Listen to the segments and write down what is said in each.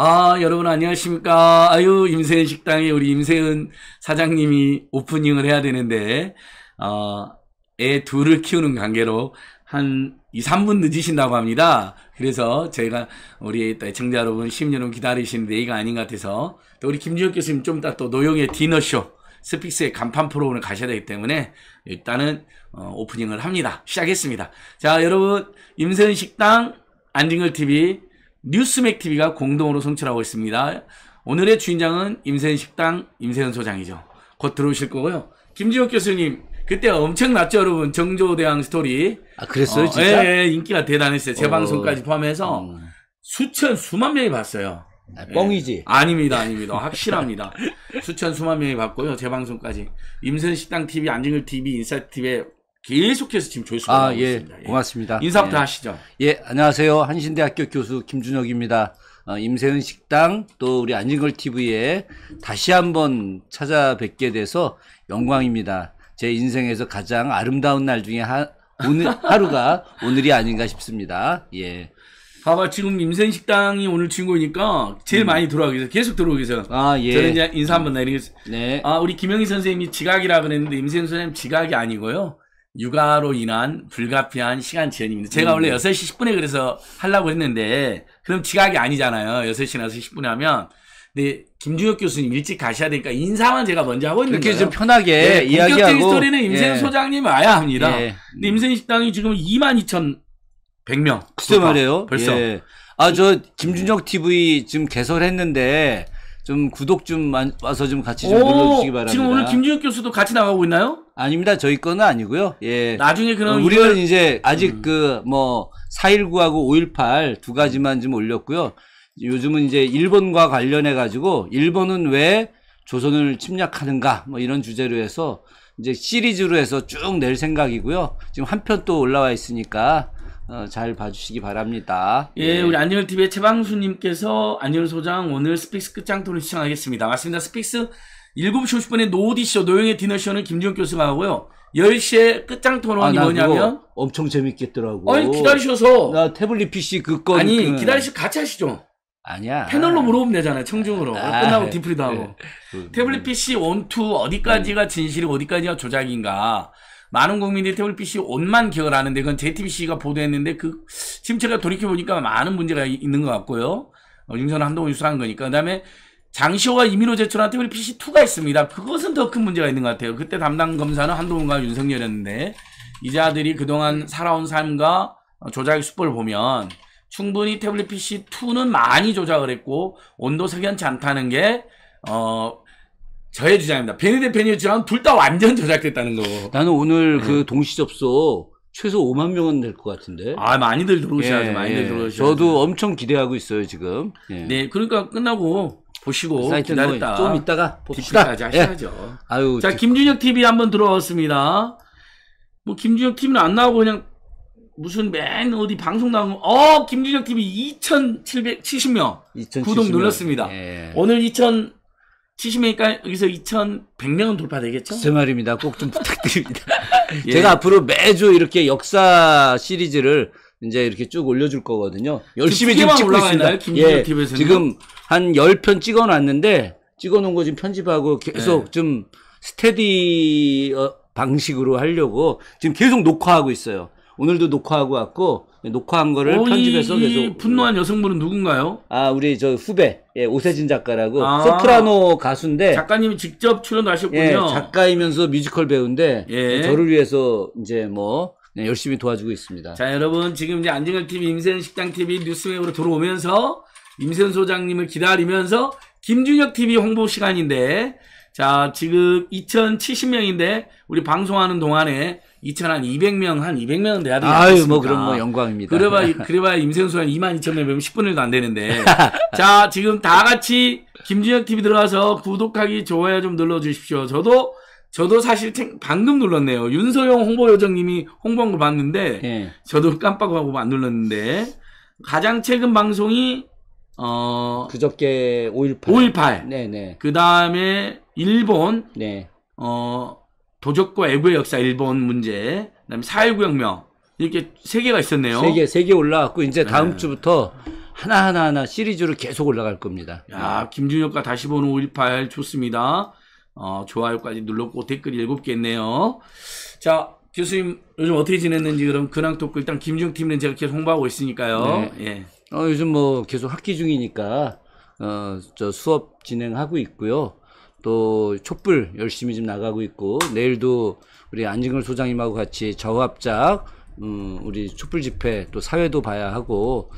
아, 여러분 안녕하십니까. 아유, 임세은 식당에 우리 임세은 사장님이 오프닝을 해야 되는데, 어, 애 둘을 키우는 관계로 한 2, 3분 늦으신다고 합니다. 그래서 저희가 우리 애청자 여러분, 시민 여러분 기다리시는 예의가 아닌 것 같아서, 또 우리 김지혁 교수님 좀 이따 또 노영의 디너쇼, 스픽스의 간판 프로 오늘 가셔야 되기 때문에 일단은 어, 오프닝을 합니다. 시작했습니다. 자, 여러분 임세은 식당 안진걸 TV 뉴스맥 TV가 공동으로 송출하고 있습니다. 오늘의 주인장은 임센식당 세 임세현 소장이죠. 곧 들어오실 거고요. 김지옥 교수님 그때 엄청났죠, 여러분. 정조대왕 스토리. 아, 그랬어요, 어, 진짜? 예, 예, 인기가 대단했어요. 어. 재방송까지 포함해서 음. 수천, 수만 명이 봤어요. 아, 뻥이지? 예. 아닙니다, 아닙니다. 확실합니다. 수천, 수만 명이 봤고요. 재방송까지. 임선식당 TV, 안진글 TV, 인사이트 TV에 계속해서 지금 조회수가 아, 나오고 예, 있습니다. 예. 고맙습니다. 인사부터 예. 하시죠. 예, 안녕하세요. 한신대학교 교수 김준혁입니다. 어, 임세은 식당 또 우리 안진걸 TV에 다시 한번 찾아뵙게 돼서 영광입니다. 제 인생에서 가장 아름다운 날 중에 하, 오늘 하루가 오늘이 아닌가 싶습니다. 예. 봐봐 지금 임세은 식당이 오늘 주인공이니까 제일 음. 많이 들어오고 계세요. 계속 들어오고 계세요. 아 예. 저는 이제 인사 한번 내리겠습니다. 네. 아 우리 김영희 선생님이 지각이라 그랬는데 임세은 선생님 지각이 아니고요. 육아로 인한 불가피한 시간 제연입니다 제가 음. 원래 6시 10분에 그래서 하려고 했는데, 그럼 지각이 아니잖아요. 6시나 서 10분에 하면. 근데 김준혁 교수님 일찍 가셔야 되니까 인사만 제가 먼저 하고 있는 거예요. 이렇게 좀 편하게 네, 이야기하고. 본격적인 스토리는 임세 예. 소장님 와야 합니다. 예. 근데 임세 식당이 지금 2만 2 100명. 글쎄 말이에요. 벌써. 예. 아, 저 김준혁 TV 지금 개설했는데 좀 구독 좀 와서 좀 같이 좀 오, 눌러주시기 바랍니다. 지금 오늘 김준혁 교수도 같이 나가고 있나요? 아닙니다. 저희 거는 아니고요. 예. 나중에 그럼 어, 우리는 이걸... 이제 아직 음. 그뭐 419하고 518 두 가지만 좀 올렸고요. 요즘은 이제 일본과 관련해 가지고 일본은 왜 조선을 침략하는가 뭐 이런 주제로 해서 이제 시리즈로 해서 쭉 낼 생각이고요. 지금 한 편 또 올라와 있으니까 어, 잘 봐주시기 바랍니다. 예, 예. 우리 안녕을 TV의 최방수님께서 안녕 소장 오늘 스픽스 끝장 토론 시청하겠습니다. 맞습니다. 스픽스 7시 50분에 노디쇼, 노영의 디너쇼는 김지훈 교수가 하고요. 10시에 끝장 토론이 아, 뭐냐면 엄청 재밌겠더라고. 아니 기다리셔서 나 태블릿 PC 그거 아니 그... 기다리시 고 같이 하시죠. 아니야. 패널로 물어보면 되잖아요. 청중으로. 아, 끝나고 디프리도 하고. 네. 태블릿 PC 원2 어디까지가 진실이 어디까지가 조작인가. 많은 국민들이 태블릿 PC 온만 기억을 하는데 그건 JTBC가 보도했는데 그 지금 제가 돌이켜 보니까 많은 문제가 있는 것 같고요. 어, 윤선 한동훈 유수한 거니까. 그다음에 장시호와 임의로 제출한테 우리 PC2가 있습니다. 그것은 더 큰 문제가 있는 것 같아요. 그때 담당 검사는 한동훈과 윤석열이었는데 이자들이 그동안 살아온 삶과 조작의 숯불을 보면 충분히 태블릿 PC2는 많이 조작을 했고 온도 석연치 않다는 게 어, 저의 주장입니다. 베니 대표님 주장은 둘다 완전 조작됐다는 거. 나는 오늘 네. 그 예. 동시 접속 최소 5만 명은 될 것 같은데. 아 많이들 들어오셔야죠. 예, 많이들 예. 들어오셔야죠. 저도 엄청 기대하고 있어요 지금. 예. 네, 그러니까 끝나고 보시고 그 기다렸다. 좀 이따가 봅시다. 예. 하셔야죠. 아유, 자, 김준혁 TV 한번 들어왔습니다. 뭐 김준혁 TV는 안 나오고 그냥 무슨 맨 어디 방송 나오면 어 김준혁 TV 2,770명 2 7 7 0 구독 눌렀습니다. 예. 오늘 2 0 0 70명이니까 여기서 2,100명은 돌파되겠죠? 제 말입니다. 꼭 좀 부탁드립니다. 예. 제가 앞으로 매주 이렇게 역사 시리즈를 이제 이렇게 쭉 올려줄 거거든요. 열심히 지금, 지금 찍고 있습니다. 예, t 에서는 지금 한 10편 찍어놨는데 찍어놓은 거 지금 편집하고 네. 계속 네. 좀 스테디 어, 방식으로 하려고 지금 계속 녹화하고 있어요. 오늘도 녹화하고 왔고 녹화한 거를 오, 어, 편집해서 이, 계속 분노한 여성분은 누군가요? 아 우리 저 후배 예, 오세진 작가라고 아, 소프라노 가수인데 작가님이 직접 출연하셨군요. 예, 작가이면서 뮤지컬 배우인데 예. 저를 위해서 이제 뭐 네, 열심히 도와주고 있습니다. 자, 여러분 지금 이제 안진걸 TV 임세현 식당 TV 뉴스웨으로 들어오면서 임세현 소장님을 기다리면서 김준혁 TV 홍보 시간인데 자, 지금 2,070명인데 우리 방송하는 동안에 2,200명 한 200명은 돼야 되지 아유, 뭐 그런 뭐 영광입니다. 그래봐 그래봐 임세현 소장 22,000명 되면 10분일도 안 되는데. 자, 지금 다 같이 김준혁 TV 들어가서 구독하기 좋아요 좀 눌러 주십시오. 저도 저도 사실 방금 눌렀네요. 윤소영 홍보요정님이 홍보한 걸 봤는데 예. 저도 깜빡하고 안 눌렀는데 가장 최근 방송이 어 그저께 518 518 네네 그 다음에 일본 네. 어 도적과 애구의 역사 일본 문제 그다음에 사회구 혁명 이렇게 세 개가 있었네요. 세개세 개 올라왔고 이제 다음 네. 주부터 하나 하나 하나 시리즈로 계속 올라갈 겁니다. 야 김준혁과 다시 보는 518 좋습니다. 어, 좋아요까지 눌렀고 댓글 7개 있네요. 자, 교수님 요즘 어떻게 지냈는지 그럼 근황 토크 일단 김중 팀은 제가 계속 홍보하고 있으니까요. 네. 예. 어, 요즘 뭐 계속 학기 중이니까 어, 저 수업 진행하고 있고요. 또 촛불 열심히 좀 나가고 있고 내일도 우리 안진걸 소장님하고 같이 저합작 음, 우리 촛불 집회 또 사회도 봐야 하고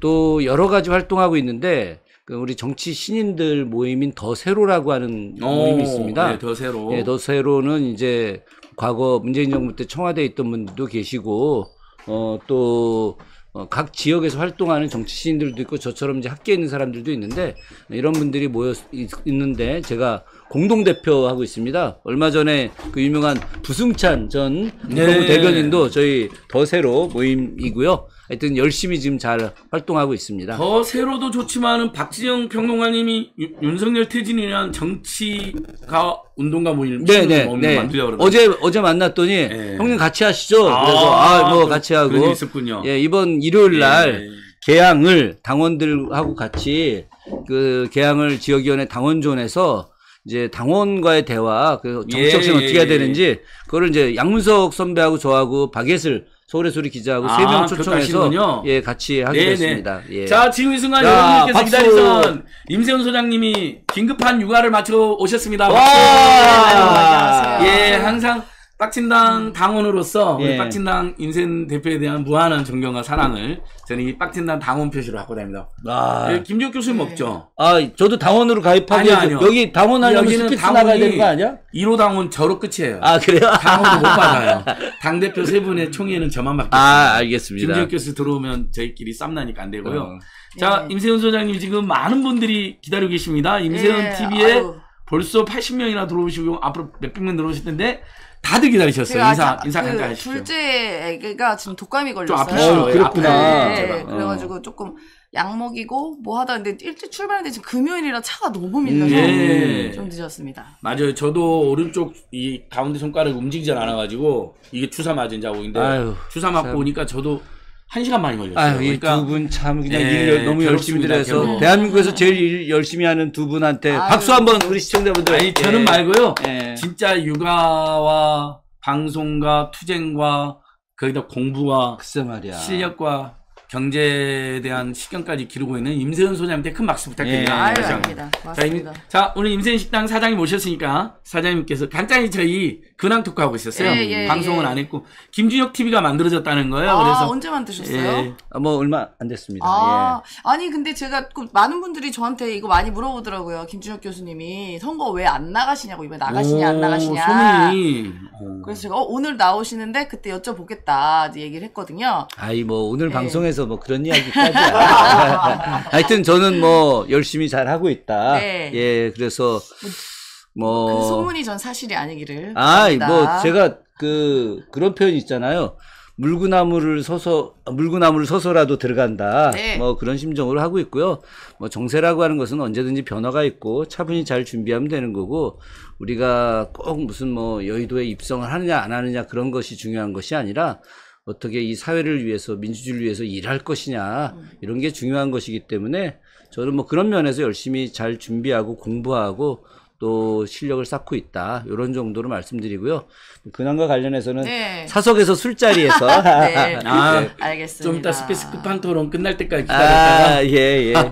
또 여러 가지 활동하고 있는데 그 우리 정치 신인들 모임인 더새로라고 하는 오, 모임이 어, 있습니다. 네, 더새로. 네, 예, 더새로는 이제 과거 문재인 정부 때 청와대에 있던 분들도 계시고 어, 또 어, 각 지역에서 활동하는 정치신들도 인 있고 저처럼 이제 학계에 있는 사람들도 있는데 이런 분들이 모여 있, 는데 제가 공동 대표하고 있습니다. 얼마 전에 그 유명한 부승찬 전국방 네. 대변인도 저희 더새로 모임이고요. 하여튼 열심히 지금 잘 활동하고 있습니다. 더 새로도 좋지만은 박지영 평론가님이 유, 윤석열 퇴진에 대 정치가 운동가 모임 네, 네, 네. 만들려고 그러 어제 어제 만났더니 네. 형님 같이 하시죠. 아, 그래서 아뭐 같이 하고 있었군요. 예 이번 일요일 예. 날 네. 개항을 당원들하고 같이 그 개항을 지역위원회 당원존에서 이제 당원과의 대화, 그 정치적 예, 예 어떻게 해야 예, 되는지 예. 그거를 이제 양문석 선배하고 저하고 박예슬 서울의 소리 기자하고 3명 아, 초청해서 예 같이 하게 네네. 됐습니다. 예. 자 지금 이 순간 자, 여러분께서 박수. 기다리던 임세훈 소장님이 긴급한 육아를 마치고 오셨습니다. 와! 네, 예 항상 빡친당 음. 당원으로서 우리 예. 빡친당 인생 대표에 대한 무한한 존경과 사랑을 저는 이 빡친당 당원 표시로 갖고 다닙니다. 아. 예, 김지혁 교수님 예. 네. 없죠? 아, 저도 당원으로 가입하기 아니요, 아니요. 여기 당원하려면 스피스 나가야 되는 거 아니야? 1호 당원 저로 끝이에요. 아, 그래요? 당원도 못 받아요. 당대표 세 분의 총회는 저만 맡겠습니다. 아, 알겠습니다. 김지혁 교수 들어오면 저희끼리 쌈나니까 안 되고요. 어. 자, 네. 임세훈 소장님 지금 많은 분들이 기다리고 계십니다. 임세훈 TV에 네, 아유. 벌써 80명이나 들어오시고 앞으로 몇백 명 들어오실 텐데 다들 기다리셨어요. 인사 그, 아, 인사 간단히 그 하시죠. 둘째 애가 지금 독감이 걸렸어요. 어, 그렇구나. 아, 네. 네, 네, 네. 그래가지고 어. 조금 약 먹이고 뭐 하다는데 일찍 출발했는데 지금 금요일이라 차가 너무 밀려서 음, 네. 예. 좀 늦었습니다. 맞아요. 저도 오른쪽 이 가운데 손가락 움직이질 않아가지고 이게 주사 맞은 자국인데 아유, 주사 맞고 참. 오니까 저도 한 시간 많이 걸렸어요. 그러니까 두분 참 그냥 예, 일 너무 열심히 들어서 네. 대한민국에서 제일 일 열심히 하는 두 분한테 아유. 박수 한번 우리 시청자분들. 아니 저는 예. 말고요. 예. 진짜 육아와 방송과 투쟁과 거기다 공부와 글쎄 말이야. 실력과 경제에 대한 시견까지 기르고 있는 임세훈 소장님한큰 박수 부탁드립니다. 예. 아유, 니다 자, 자, 오늘 임세훈 식당 사장님 모셨으니까 사장님께서 간단히 저희 근황 토크하고 있었어요. 예, 예, 예. 방송은 예. 안 했고 김준혁 TV가 만들어졌다는 거예요. 아, 그래서 언제 만드셨어요? 예. 아, 뭐 얼마 안 됐습니다. 아, 예. 니 근데 제가 그 많은 분들이 저한테 이거 많이 물어보더라고요. 김준혁 교수님이 선거 왜 안 나가시냐고 이번에 나가시냐 오, 안 나가시냐. 소문이. 그래서 제가 어, 오늘 나오시는데 그때 여쭤보겠다 얘기를 했거든요. 아이 뭐 오늘 방송에서 뭐 그런 이야기까지. 하여튼 저는 뭐 열심히 잘 하고 있다. 네. 예, 그래서 뭐 뭐그 소문이 전 사실이 아니기를. 아뭐 제가 그 그런 표현 이 있잖아요. 물구나무를 서서 아, 물구나무를 서서라도 들어간다. 네. 뭐 그런 심정으로 하고 있고요. 뭐 정세라고 하는 것은 언제든지 변화가 있고 차분히 잘 준비하면 되는 거고 우리가 꼭 무슨 뭐 여의도에 입성을 하느냐 안 하느냐 그런 것이 중요한 것이 아니라 어떻게 이 사회를 위해서 민주주의를 위해서 일할 것이냐 음. 이런 게 중요한 것이기 때문에 저는 뭐 그런 면에서 열심히 잘 준비하고 공부하고 또 실력을 쌓고 있다. 이런 정도로 말씀드리고요. 근황과 관련해서는 네. 사석에서 술자리에서 네. 아, 아, 네. 알겠습니다. 좀 이따 스페이스 끝판 토론 끝날 때까지 기다렸다가 아, 예, 예. 네.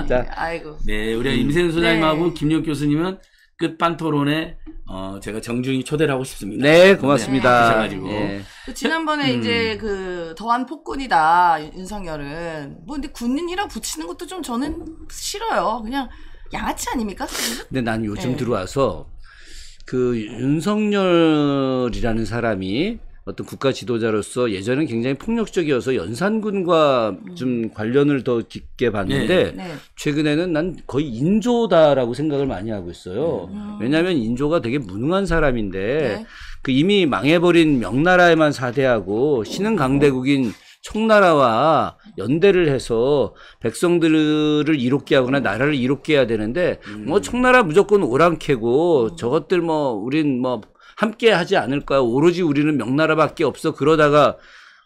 네. 자. 아이고. 네, 우리 음. 임세윤 소장님하고 네. 김용 교수님은 끝반 토론에 어 제가 정중히 초대를 하고 싶습니다. 네, 고맙습니다. 지 네. 네. 지난번에 음. 이제 그 더한 폭군이다 윤석열은 뭐 근데 군인이라 붙이는 것도 좀 저는 싫어요. 그냥 양아치 아닙니까? 근데 난 요즘 네. 들어와서 그 윤석열이라는 사람이 어떤 국가 지도자로서 예전엔 굉장히 폭력적이어서 연산군과 좀 관련을 더 깊게 봤는데 네. 네. 최근에는 난 거의 인조다라고 생각을 많이 하고 있어요. 음. 왜냐하면 인조가 되게 무능한 사람인데 네. 그 이미 망해버린 명나라에만 사대하고 신흥 강대국인 청나라와 연대를 해서 백성들을 이롭게 하거나 나라를 이롭게 해야 되는데 음. 뭐 청나라 무조건 오랑캐고 음. 저것들 뭐 우린 뭐 함께 하지 않을 거야 오로지 우리는 명나라밖에 없어 그러다가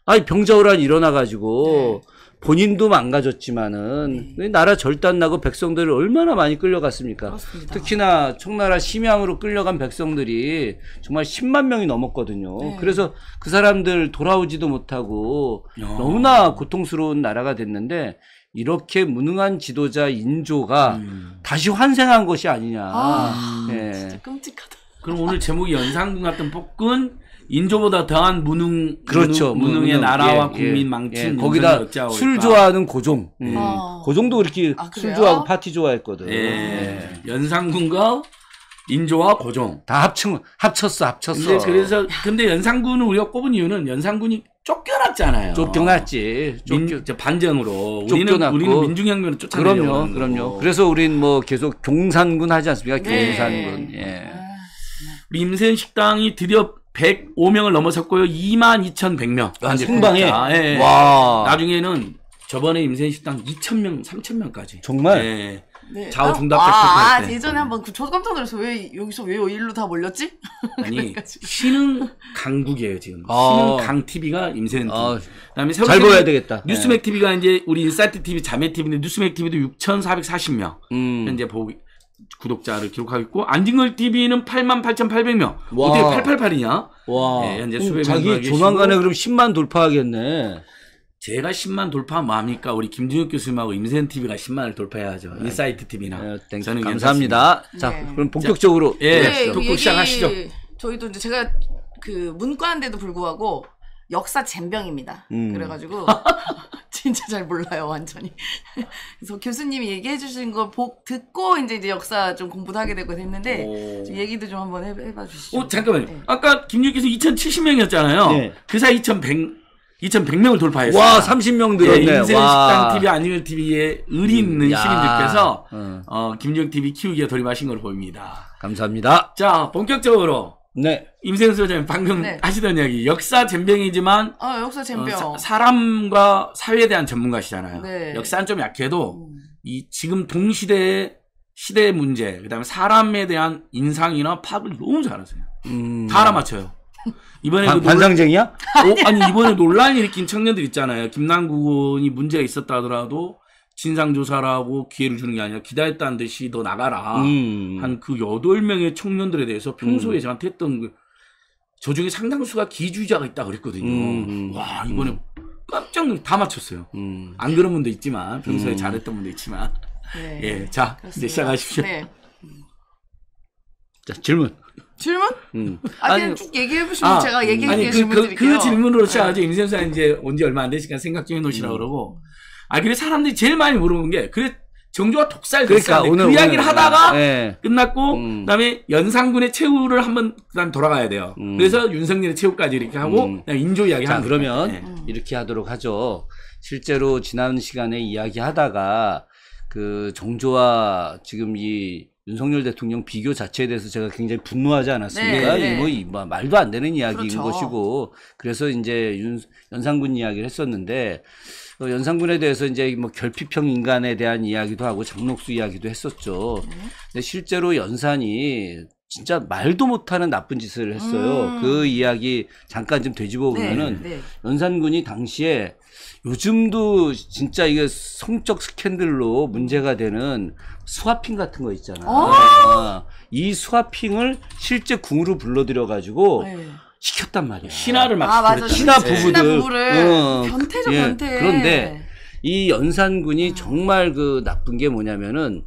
아이 병자호란 일어나 가지고 네. 본인도 망가졌지만은 네. 나라 절단나고 백성들을 얼마나 많이 끌려갔습니까? 그렇습니다. 특히나 청나라 심양으로 끌려간 백성들이 정말 10만 명이 넘었거든요. 네. 그래서 그 사람들 돌아오지도 못하고 야. 너무나 고통스러운 나라가 됐는데 이렇게 무능한 지도자 인조가 음. 다시 환생한 것이 아니냐. 아, 네. 진짜 끔찍하다. 그럼 오늘 제목이 연상군 같은 폭군 인조보다 더한 무능 그렇죠. 무능, 의 무능. 나라와 예, 국민 예, 망친 예. 거기다 술 좋아하는 고종 음. 예. 어. 고종도 그렇게 아, 술 좋아하고 파티 좋아했거든 예. 예. 연산군과 인조와 고종 다 합쳐 합쳤어 합쳤어 근데 그래서 근데 연산군을 우리가 꼽은 이유는 연산군이 쫓겨났잖아요 쫓겨났지 민, 반정으로 쫓겨났고 우리는, 우리는 민중혁명을 쫓아내려고 그럼요 그럼요 그래서 우린 뭐 계속 경산군 하지 않습니까 네. 경산군 예. 우리 아, 임세 네. 식당이 드디어 105명을 넘어섰고요. 22,100명. 아, 생방에? 예, 예, 와. 나중에는 저번에 임세식당 2,000명, 3,000명까지. 정말? 예, 예. 네. 좌우 아, 중답 아, 아, 아, 예전에 한번 그 저도 깜짝 놀랐어왜 여기서 왜 일로 다 몰렸지? 아니 신흥 강국이에요 지금. 아. 신흥 강 TV가 임세현 TV. 아. 그다음에 새로 잘 보여야 되겠다. 뉴스맥 네. TV가 이제 우리 인사이트 TV 자매 TV인데 뉴스맥 TV도 6,440명 음. 현재 보고 구독자를 기록하고 있고 안징글 TV는 88,800명. 어떻게 888이냐? 와. 예, 현재 수백 자기 조만간에 그럼 10만 돌파하겠네. 제가 10만 돌파 하 뭐합니까? 우리 김준혁 교수님하고 임세현 TV가 10만을 돌파해야죠. 아, 네. 인사이트 TV나. 네, 저는 감사합니다. 괜 자, 그럼 본격적으로 예, 네, 토크 예, 예, 그 시작하시죠. 저희도 이제 제가 그 문과인데도 불구하고 역사 잼병입니다. 음. 그래가지고 진짜 잘 몰라요 완전히. 그래서 교수님이 얘기해 주신 거 듣고 이제 이제 역사 좀 공부도 하게 되고 했는데 좀 얘기도 좀 한번 해, 봐 주시죠. 어 잠깐만요. 네. 아까 김유 교수 2,070명이었잖아요. 네. 그 사이 2,100 2,100명을 돌파했어요. 와, 30명 늘었네. 네, 인생 식당 TV 안윤일 TV의 의리 음, 있는 음, 시민들께서 음. 어, 어 김용 TV 키우기에 돌입하신 걸 보입니다. 감사합니다. 자, 본격적으로 네. 임세윤 소장님 방금 네. 하시던 이야기 역사 잼병이지만아 어, 역사 젬병 어, 사, 람과 사회에 대한 전문가시잖아요. 네. 역사는 좀 약해도 음. 이 지금 동시대의 시대 문제 그다음에 사람에 대한 인상이나 파악을 너무 잘하세요. 음. 다 알아맞혀요. 이번에 반, 그 논... 반상쟁이야? 어, 아니 이번에 논란이 일으킨 청년들 있잖아요. 김남국이 문제가 있었다 하더라도 신상조사라고 기회를 주는 게 아니라 기다렸다는 듯이 너 나가라. 음. 한그 8 명의 청년들에 대해서 평소에 음. 저한테 했던 그, 저 중에 상당수가 기주의자가 있다 그랬거든요. 음, 음. 와, 이번에 깜짝 놀라 다 맞췄어요. 음. 안 그런 분도 있지만, 평소에 음. 잘했던 분도 있지만. 네. 예. 자, 그렇습니다. 이제 시작하십시오. 네. 자, 질문. 질문? 음. 아, 그 아니, 쭉 얘기해보시면 아, 제가 얘기할게요. 그, 질문 그, 그, 질문으로 시작하죠. 네. 임선사 이제 온지 얼마 안 되시니까 생각 좀 해놓으시라고 그러고. 아, 그래 사람들이 제일 많이 물어보는 게, 그래 정조가 독살 그러니까 오늘, 그 이야기를 오늘, 하다가 네. 끝났고 음. 그다음에 연산군의 최후를 한번 그다음 돌아가야 돼요. 음. 그래서 윤석열의 최후까지 이렇게 하고 음. 인조 이야기 하 그러면 네. 이렇게 하도록 하죠. 실제로 지난 시간에 이야기하다가 그 정조와 지금 이 윤석열 대통령 비교 자체에 대해서 제가 굉장히 분노하지 않았습니까? 네, 네. 뭐, 말도 안 되는 이야기인 그렇죠. 것이고 그래서 이제 윤, 연산군 이야기를 했었는데 또 연산군에 대해서 이제 뭐 결핍형 인간에 대한 이야기도 하고 장녹수 이야기도 했었죠. 근데 실제로 연산이 진짜 말도 못하는 나쁜 짓을 했어요. 음. 그 이야기 잠깐 좀 되짚어 네, 보면은 네, 네. 연산군이 당시에 요즘도 진짜 이게 성적 스캔들로 문제가 되는 수화핑 같은 거 있잖아요. 아, 이 수화핑을 실제 궁으로 불러들여 가지고 네. 시켰단 말이야. 신하를 막 아, 맞아. 신하 부부들. 신하 부부를 어, 변태죠, 예. 변태. 그런데 네. 이 연산군이 아. 정말 그 나쁜 게 뭐냐면은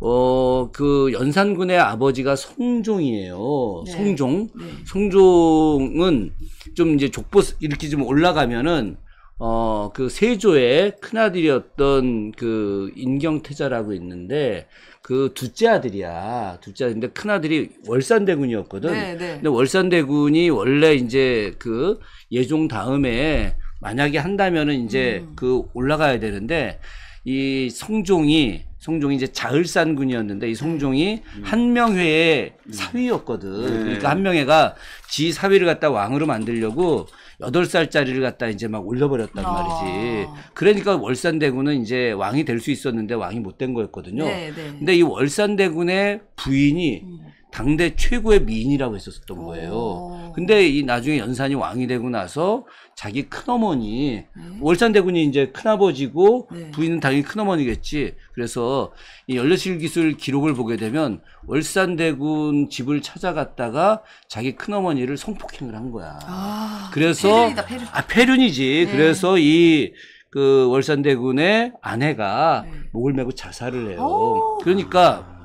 어, 그 연산군의 아버지가 송종이에요. 네. 송종. 네. 송종은 좀 이제 족보 이렇게 좀 올라가면은 어, 그 세조의 큰아들이었던 그 인경태자라고 있는데 그 둘째 아들이야. 둘째 아들인데 큰 아들이 월산대군이었거든. 네, 네. 근데 월산대군이 원래 이제 그 예종 다음에 만약에 한다면은 이제 음. 그 올라가야 되는데 이 성종이 성종이 이제 자을산군이었는데 이 성종이 네. 음. 한명회의 음. 사위였거든. 네. 그러니까 한명회가 지 사위를 갖다 왕으로 만들려고 8 살짜리를 갖다 이제 막 올려버렸단 아. 말이지. 그러니까 월산대군은 이제 왕이 될 수 있었는데 왕이 못 된 거였거든요. 네, 네. 근데 이 월산대군의 부인이 음. 당대 최고의 미인이라고 했었던 어. 거예요. 근데 이 나중에 연산이 왕이 되고 나서 자기 큰어머니 네. 월산대군이 이제 큰아버지고 네. 부인은 당연히 큰어머니겠지. 그래서 이 연례실 기술 기록을 보게 되면 월산대군 집을 찾아갔다가 자기 큰어머니를 성폭행을 한 거야. 아, 그래서 폐륜이다, 폐륜. 아 폐륜이지. 네. 그래서 이 그 월산대군의 아내가 네. 목을 메고 자살을 해요. 오. 어. 그러니까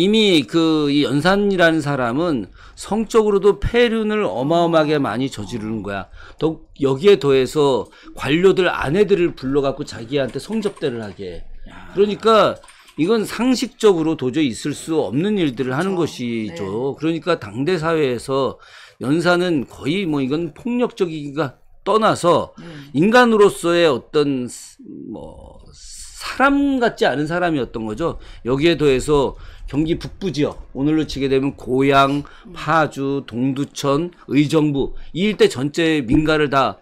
이미 그이 연산이라는 사람은 성적으로도 폐륜을 어마어마하게 많이 저지르는 거야. 더 여기에 더해서 관료들 아내들을 불러갖고 자기한테 성접대를 하게. 그러니까 이건 상식적으로 도저히 있을 수 없는 일들을 하는 그렇죠. 것이죠. 네. 그러니까 당대 사회에서 연산은 거의 뭐 이건 폭력적이기가 떠나서 음. 인간으로서의 어떤 뭐 사람 같지 않은 사람이었던 거죠. 여기에 더해서 경기 북부 지역 오늘로 치게 되면 고양, 파주, 동두천, 의정부 이 일대 전체 민가를 다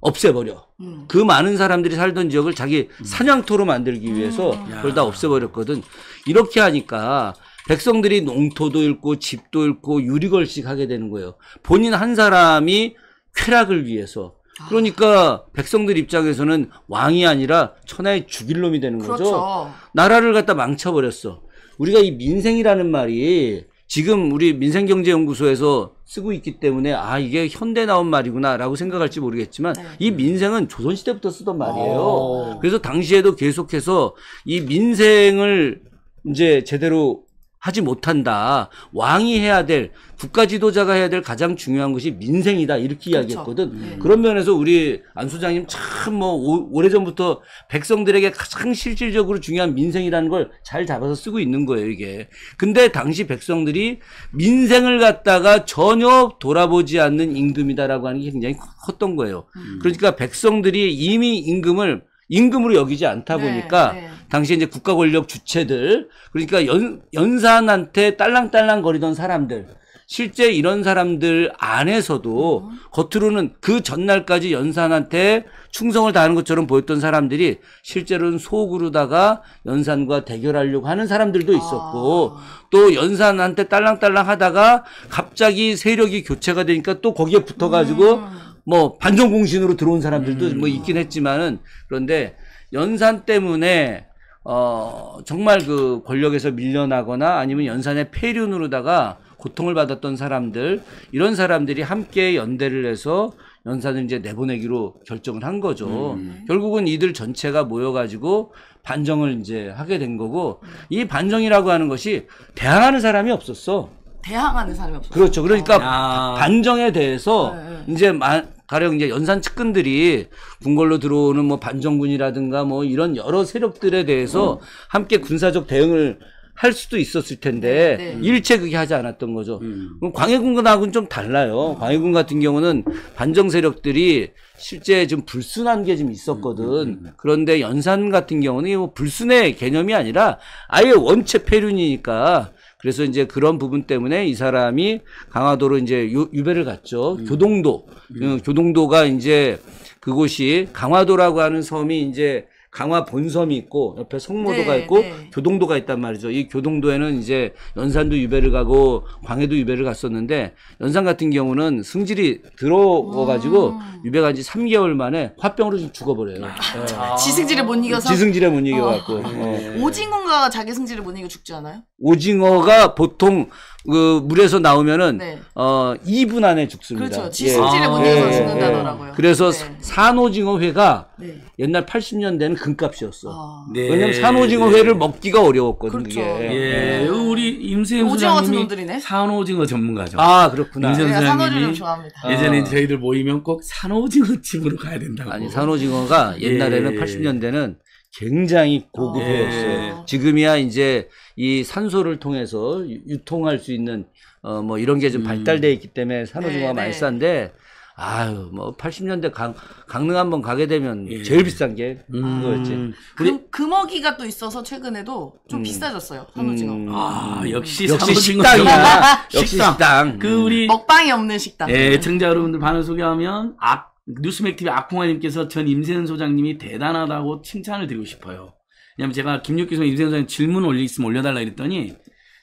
없애버려. 음. 그 많은 사람들이 살던 지역을 자기 음. 사냥터로 만들기 위해서 음. 그걸 다 없애버렸거든. 이렇게 하니까 백성들이 농토도 잃고 집도 잃고 유리걸식 하게 되는 거예요. 본인 한 사람이 쾌락을 위해서. 아. 그러니까 백성들 입장에서는 왕이 아니라 천하의 죽일 놈이 되는 거죠. 그죠 나라를 갖다 망쳐버렸어. 우리가 이 민생이라는 말이 지금 우리 민생경제연구소에서 쓰고 있기 때문에 아 이게 현대 나온 말이구나라고 생각할지 모르겠지만 네. 이 민생은 조선시대부터 쓰던 말이에요. 어. 그래서 당시에도 계속해서 이 민생을 이제 제대로 하지 못한다. 왕이 해야 될 국가 지도자가 해야 될 가장 중요한 것이 민생이다. 이렇게 그렇죠. 이야기했거든. 네. 그런 면에서 우리 안 소장님 참 뭐 오래전부터 백성들에게 가장 실질적으로 중요한 민생이라는 걸 잘 잡아서 쓰고 있는 거예요, 이게. 근데 당시 백성들이 민생을 갖다가 전혀 돌아보지 않는 임금이다라고 하는 게 굉장히 컸던 거예요. 음. 그러니까 백성들이 이미 임금을 임금으로 여기지 않다 네, 보니까 네, 네. 당시 이제 국가 권력 주체들 그러니까 연, 연산한테 딸랑딸랑 거리던 사람들 실제 이런 사람들 안에서도 어. 겉으로는 그 전날까지 연산한테 충성을 다하는 것처럼 보였던 사람들이 실제로는 속으로다가 연산과 대결하려고 하는 사람들도 아. 있었고 아. 또 연산한테 딸랑딸랑 하다가 갑자기 세력이 교체가 되니까 또 거기에 붙어가지고 음. 뭐 반전 공신으로 들어온 사람들도 음. 뭐 있긴 했지만은 그런데 연산 때문에 어 정말 그 권력에서 밀려나거나 아니면 연산의 폐륜으로다가 고통을 받았던 사람들 이런 사람들이 함께 연대를 해서 연산을 이제 내보내기로 결정을 한 거죠. 음. 결국은 이들 전체가 모여가지고 반정을 이제 하게 된 거고 이 반정이라고 하는 것이 대항하는 사람이 없었어. 대항하는 사람이 없었어. 그렇죠. 그러니까 아. 반정에 대해서 네, 네. 이제 마, 가령 이제 연산 측근들이 군걸로 들어오는 뭐 반정군이라든가 뭐 이런 여러 세력들에 대해서 음. 함께 군사적 대응을 할 수도 있었을 텐데 네. 일체 그게 하지 않았던 거죠. 음. 광해군과고는좀 달라요. 음. 광해군 같은 경우는 반정 세력들이 실제 좀 불순한 게 좀 있었거든. 음, 음, 음, 음. 그런데 연산 같은 경우는 뭐 불순의 개념이 아니라 아예 원체 폐륜이니까 그래서 이제 그런 부분 때문에 이 사람이 강화도로 이제 유, 배를 갔죠. 음. 교동도. 음. 음. 교동도가 이제 그곳이 강화도라고 하는 섬이 이제 강화 본섬이 있고 옆에 성모도가 네, 있고 네. 교동도가 있단 말이죠. 이 교동도에는 이제 연산도 유배를 가고 광해도 유배를 갔었는데 연산 같은 경우는 승질이 들어와가지고 아. 유배간 지 3개월 만에 화병으로 좀 죽어버려요. 아. 네. 아. 지승질을 못 이겨서 지승질에 못 이겨갖고 어. 어. 오징어가 자기 승질을 못 이겨 죽지 않아요? 오징어가 보통 그 물에서 나오면은 네. 어 2분 안에 죽습니다. 그렇죠. 예. 지수질에 못 이겨서 아, 예, 죽는다더라고요. 예. 그래서 네. 산오징어회가 네. 옛날 80년대는 금값이었어. 아. 네. 왜냐면 산오징어회를 먹기가 어려웠거든요. 그렇죠. 예. 우리 임세영 소장님이 산오징어 전문가죠. 아 그렇구나. 임세영 소장님이 네, 예전에 아. 저희들 모이면 꼭 산오징어 집으로 가야 된다고. 아니 산오징어가 옛날에는 예. 80년대는 굉장히 고급스러웠어요. 아, 예, 예, 예. 지금이야 이제 이 산소를 통해서 유통할 수 있는 어뭐 이런 게좀 음. 발달돼 있기 때문에 산호중화 네, 네, 많이 네. 싼데 아유 뭐 80년대 강, 강릉 한번 가게 되면 예. 제일 비싼 게 음. 그거였지. 그, 금어기가 또 있어서 최근에도 좀 음. 비싸졌어요 산우징어 음. 아 역시 역시 식당이야. 역시 식당. 그 우리 먹방이 없는 식당. 예, 네, 네. 청자 여러분들 반응 소개하면 앞 뉴스맥TV 아콩아님께서 전임세현 소장님이 대단하다고 칭찬을 드리고 싶어요. 왜냐면 제가 김육기 소장, 임세현 소장님 질문 올리있으면 올려달라 그랬더니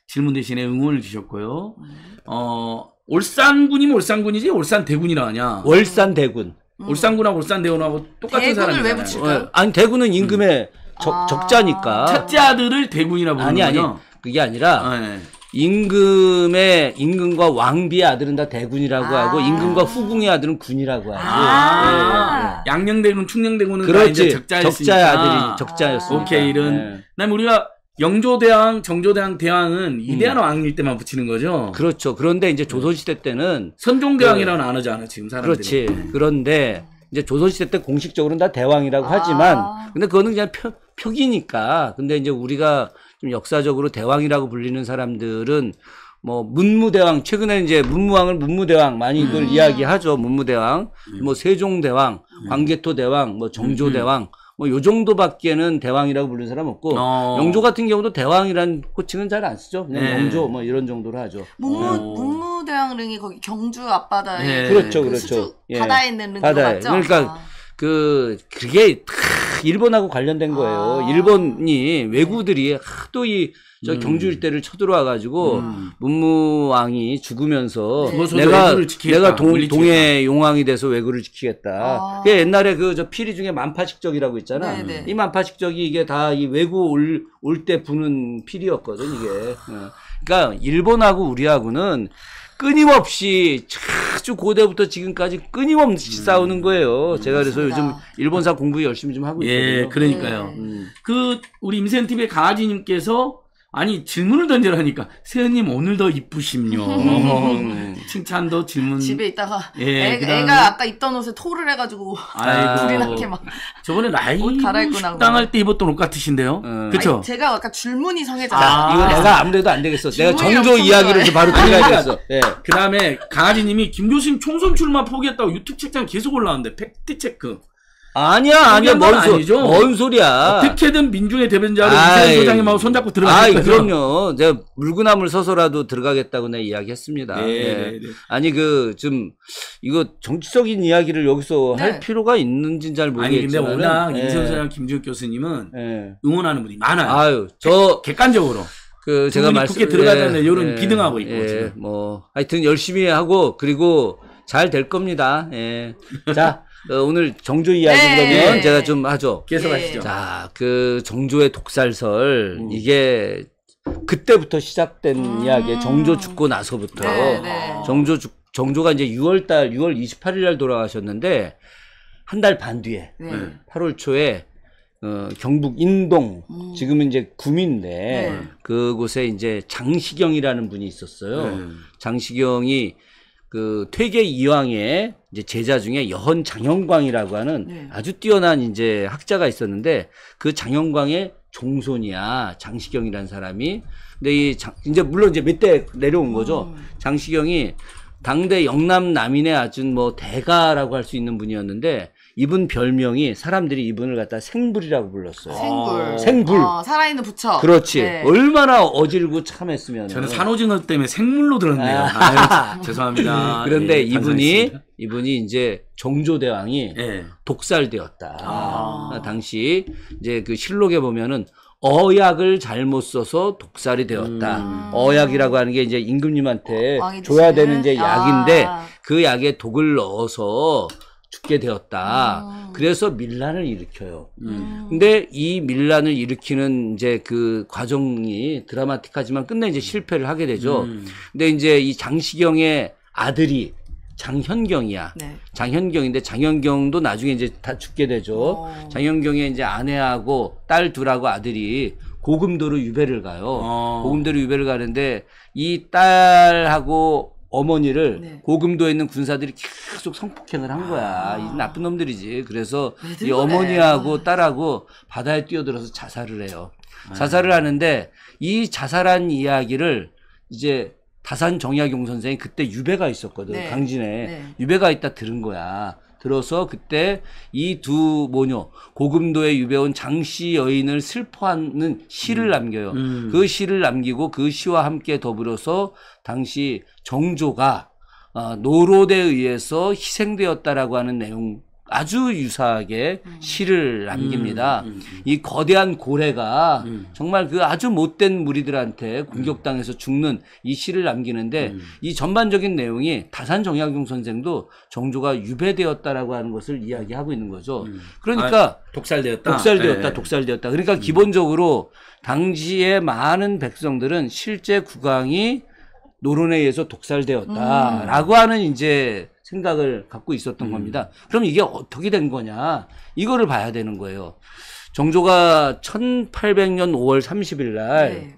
질문 대신에 응원을 주셨고요. 음. 어, 올산군이면 올산군이지 올산 대군이라 하냐. 월산 대군. 음. 올산군하고 올산대군하고 똑같은 사람이 대군을 왜 붙일까요? 어, 예. 아니 대군은 임금의 음. 적, 적자니까. 첫째 아들을 대군이라 부르는 아니 아니. 그게 아니라 네. 임금의 임금과 왕비의 아들은 다 대군이라고 아 하고 임금과 후궁의 아들은 군이라고 하고 아 예, 예. 양녕대군 충녕대군은 그렇지 적자였으니까. 적자의 아들이 적자였어 아 오케이 이런 네. 우리가 영조대왕, 정조대왕, 대왕은 이대한 음. 왕일 때만 붙이는 거죠. 그렇죠. 그런데 이제 네. 조선시대 때는 선종대왕이라는 네. 안 하지 아 지금 사람들 그렇지. 그런데 이제 조선시대 때 공식적으로는 다 대왕이라고 아. 하지만 근데 그거는 그냥 표, 표기니까. 근데 이제 우리가 좀 역사적으로 대왕이라고 불리는 사람들은 뭐 문무대왕 최근에 이제 문무왕을 문무대왕 많이 음. 이걸 음. 이야기하죠 문무대왕 음. 뭐 세종대왕 음. 광개토대왕 뭐 음, 정조대왕 뭐 요 정도밖에는 대왕이라고 부르는 사람 없고 어. 영조 같은 경우도 대왕이라는 호칭은 잘 안 쓰죠 그냥 네. 영조 뭐 이런 정도로 하죠 문무 어. 네. 문무대왕릉이 거기 경주 앞바다에 네. 그 그렇죠 그렇죠 수주, 예. 바다에 있는 릉 바다에. 맞죠 그러니까 아. 그 그게 크... 일본하고 관련된 거예요. 아. 일본이 외구들이 네. 하도 이저 음. 경주 일대를 쳐들어와 가지고 음. 문무왕이 죽으면서 네. 내가 내가 동, 동해 용왕이 돼서 왜구를 지키겠다. 아. 그 옛날에 그저 피리 중에 만파식적이라고 있잖아. 네네. 네. 이 만파식적이 이게 다 이 왜구 올 때 부는 피리였거든 이게. 어. 그러니까 일본하고 우리하고는 끊임없이 아주 고대부터 지금까지 끊임없이 음. 싸우는 거예요. 음. 제가 그래서 요즘 일본사 공부 열심히 좀 하고 있어요. 예, 그러니까요. 음. 그 우리 임센 TV의 강아지님께서 아니 질문을 던지라니까 세연님 오늘도 이쁘심요. 음. 음. 칭찬도 질문. 집에 있다가 예, 애, 그 가 아까 입던 옷에 토를 해가지고 불이 나게 막. 저번에 라이브 식당 할때 입었던 옷 같으신데요. 음. 그쵸? 아 제가 아까 줄무늬 성애자라. 아. 아, 이거 내가 아무래도 안 되겠어. 내가 정조 이야기를 바로 들어야 되겠어. 네. 예. 예. 그 다음에 강아지님이 김 교수님 총선 출마 포기했다고 유튜브 책장 계속 올라왔는데 팩트 체크. 아니야, 아니야, 뭔, 소, 아니죠. 뭔 소리야. 어떻게든 민중의 대변자로 이태 소장님하고 손잡고 들어가겠다. 아, 그럼요. 제가 물구나물 서서라도 들어가겠다고 내 이야기했습니다. 네, 예. 네. 네, 아니 그 좀 이거 정치적인 이야기를 여기서 네. 할 필요가 있는지잘 모르겠지만. 아니 근데 워낙 이태원 소장 김준혁 교수님은 예. 응원하는 분이 많아요. 아유, 저 객, 객관적으로. 그 제가 말씀 들어가자는 여론 예. 비등하고 있고 예, 지금. 뭐 하여튼 열심히 하고 그리고 잘 될 겁니다. 예. 자. 어, 오늘 정조 이야기다 보면 네. 네. 제가 좀 하죠. 계속하시죠. 자, 그 정조의 독살설 음. 이게 그때부터 시작된 음. 이야기 정조 죽고 나서부터 네, 네. 정조 죽 정조가 이제 6월 달 6월 28일 날 돌아가셨는데 한 달 반 뒤에 네. 8월 음, 초에 어, 경북 인동 음. 지금은 이제 구민데 네. 그곳에 이제 장시경이라는 분이 있었어요. 장시경이 그 퇴계 이황의 이제 제자 중에 여헌 장영광이라고 하는 네. 아주 뛰어난 이제 학자가 있었는데 그 장영광의 종손이야 장시경이라는 사람이 근데 이 장, 이제 물론 이제 몇 대 내려온 거죠. 음. 장시경이 당대 영남 남인의 아주 뭐 대가라고 할 수 있는 분이었는데 이분 별명이 사람들이 이분을 갖다 생불이라고 불렀어요. 생불. 아. 생불. 어, 살아있는 부처. 그렇지. 네. 얼마나 어질고 참했으면. 저는 산호징어 때문에 생물로 들었네요. 아. 아 네. 죄송합니다. 그런데 예, 이분이 반성했습니다. 이분이 이제 정조대왕이 예. 독살되었다. 아. 당시 이제 그 실록에 보면은 어약을 잘못 써서 독살이 되었다. 음. 어약이라고 하는 게 이제 임금님한테 어, 줘야 되는 이제 약인데 아. 그 약에 독을 넣어서 죽게 되었다. 음. 그래서 밀란을 일으켜요. 음. 아. 근데 이 밀란을 일으키는 이제 그 과정이 드라마틱하지만 끝내 이제 실패를 하게 되죠. 음. 근데 이제 이 장시경의 아들이 장현경이야. 네. 장현경인데 장현경도 나중에 이제 다 죽게 되죠. 오. 어. 장현경의 이제 아내하고 딸 둘하고 아들이 고금도로 유배를 가요. 오. 어. 고금도로 유배를 가는데 이 딸하고 어머니를 네. 고금도에 있는 군사들이 계속 성폭행을 한 거야. 아. 이 나쁜 놈들이지. 그래서 이 어머니하고 딸하고 바다에 뛰어들어서 자살을 해요. 아. 자살을 하는데 이 자살한 이야기를 이제 다산 정약용 선생이 그때 유배가 있었거든. 네. 강진에 네. 유배가 있다 들은 거야. 들어서 그때 이 두 모녀 고금도의 유배온 장씨 여인을 슬퍼하는 시를 음. 남겨요. 음. 그 시를 남기고 그 시와 함께 더불어서 당시 정조가 어, 아, 노롯에 의해서 희생되었다라고 하는 내용 아주 유사하게 음. 시를 음, 남깁니다. 음, 이 거대한 고래가 정말 그 아주 못된 무리들한테 공격당해서 죽는 이 시를 남기는데 이 전반적인 내용이 다산 정약용 선생도 정조가 유배되었다라고 하는 것을 이야기하고 있는 거죠. 그러니까 아, 독살되었다. 독살되었다. 네. 독살되었다. 그러니까 기본적으로 당시에 많은 백성들은 실제 국왕이 노론에 의해서 독살되었다라고 음. 하는 이제 생각을 갖고 있었던 음. 겁니다. 그럼 이게 어떻게 된 거냐? 이거를 봐야 되는 거예요. 정조가 1800년 5월 30일 날 네.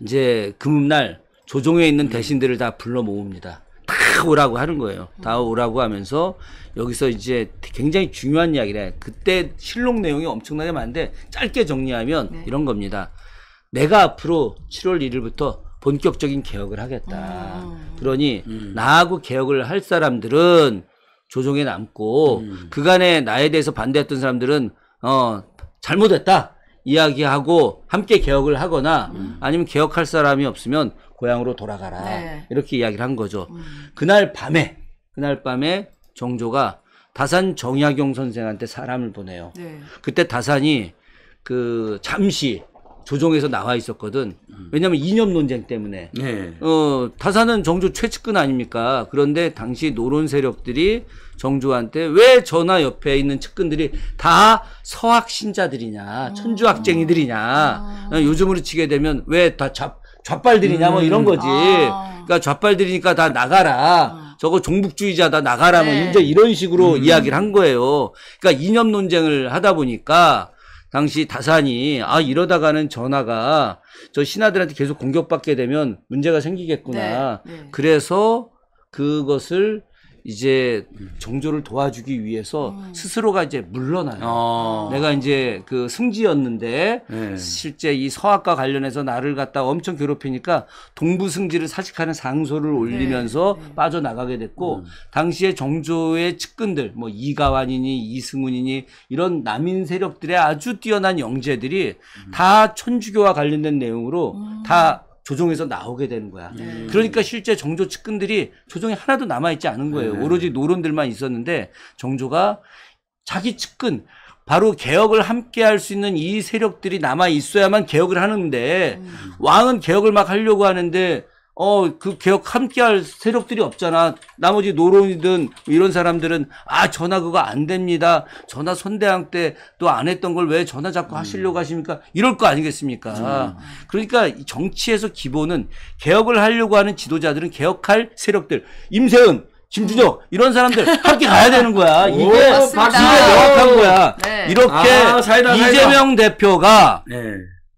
이제 금날 조정에 있는 음. 대신들을 다 불러 모읍니다. 다 오라고 하는 거예요. 다 음. 오라고 하면서 여기서 이제 굉장히 중요한 이야기래 그때 실록 내용이 엄청나게 많은데 짧게 정리하면 네. 이런 겁니다. 내가 앞으로 7월 1일부터 본격적인 개혁을 하겠다. 음. 그러니 음. 나하고 개혁을 할 사람들은 조정에 남고 음. 그간에 나에 대해서 반대했던 사람들은 어 잘못했다 이야기하고 함께 개혁을 하거나 음. 아니면 개혁할 사람이 없으면 고향으로 돌아가라 네. 이렇게 이야기를 한 거죠. 음. 그날 밤에 그날 밤에 정조가 다산 정약용 선생한테 사람을 보내요. 네. 그때 다산이 그 잠시 조정에서 나와 있었거든. 왜냐하면 이념 논쟁 때문에. 네. 어타산은 정조 최측근 아닙니까? 그런데 당시 노론 세력들이 정조한테 왜 전하 옆에 있는 측근들이 다 서학 신자들이냐, 천주학쟁이들이냐. 아. 어. 요즘으로 치게 되면 왜 다 좌, 빨들이냐뭐 이런 음. 거지. 아. 그러니까 좌빨들이니까 다 나가라. 아. 저거 종북주의자다 나가라면 뭐 네. 이제 이런 식으로 음. 이야기를 한 거예요. 그러니까 이념 논쟁을 하다 보니까 당시 다산이 아 이러다가는 전화가저 신하들한테 계속 공격받게 되면 문제가 생기겠구나. 네, 네. 그래서 그것을 이제 정조를 도와주기 위해서 음. 스스로가 이제 물러나요. 아. 내가 이제 그 승지였는데 네. 실제 이 서학과 관련해서 나를 갖다 엄청 괴롭히니까 동부 승지를 사직하는 상소를 올리면서 네. 네. 빠져나가게 됐고 음. 당시에 정조의 측근들 뭐 이가완이니 이승훈이니 이런 남인 세력들의 아주 뛰어난 영재들이 음. 다 천주교와 관련된 내용으로 음. 다 조정에서 나오게 되는 거야. 음. 그러니까 실제 정조 측근들이 조정이 하나도 남아있지 않은 거예요. 음. 오로지 노론들만 있었는데 정조가 자기 측근, 바로 개혁을 함께 할 수 있는 이 세력들이 남아 있어야만 개혁을 하는데 음. 왕은 개혁을 막 하려고 하는데 어, 그 개혁 함께할 세력들이 없잖아. 나머지 노론이든 이런 사람들은 아, 전화 그거 안 됩니다. 전화 선대항 때 또 안 했던 걸 왜 전화 자꾸 하시려고 음. 하십니까? 이럴 거 아니겠습니까? 음. 그러니까 정치에서 기본은 개혁을 하려고 하는 지도자들은 개혁할 세력들. 임세은, 김준혁 음. 이런 사람들 함께 가야 되는 거야. 이게 이게 명확한 거야. 네. 이렇게 아, 사이다, 사이다. 이재명 대표가 네.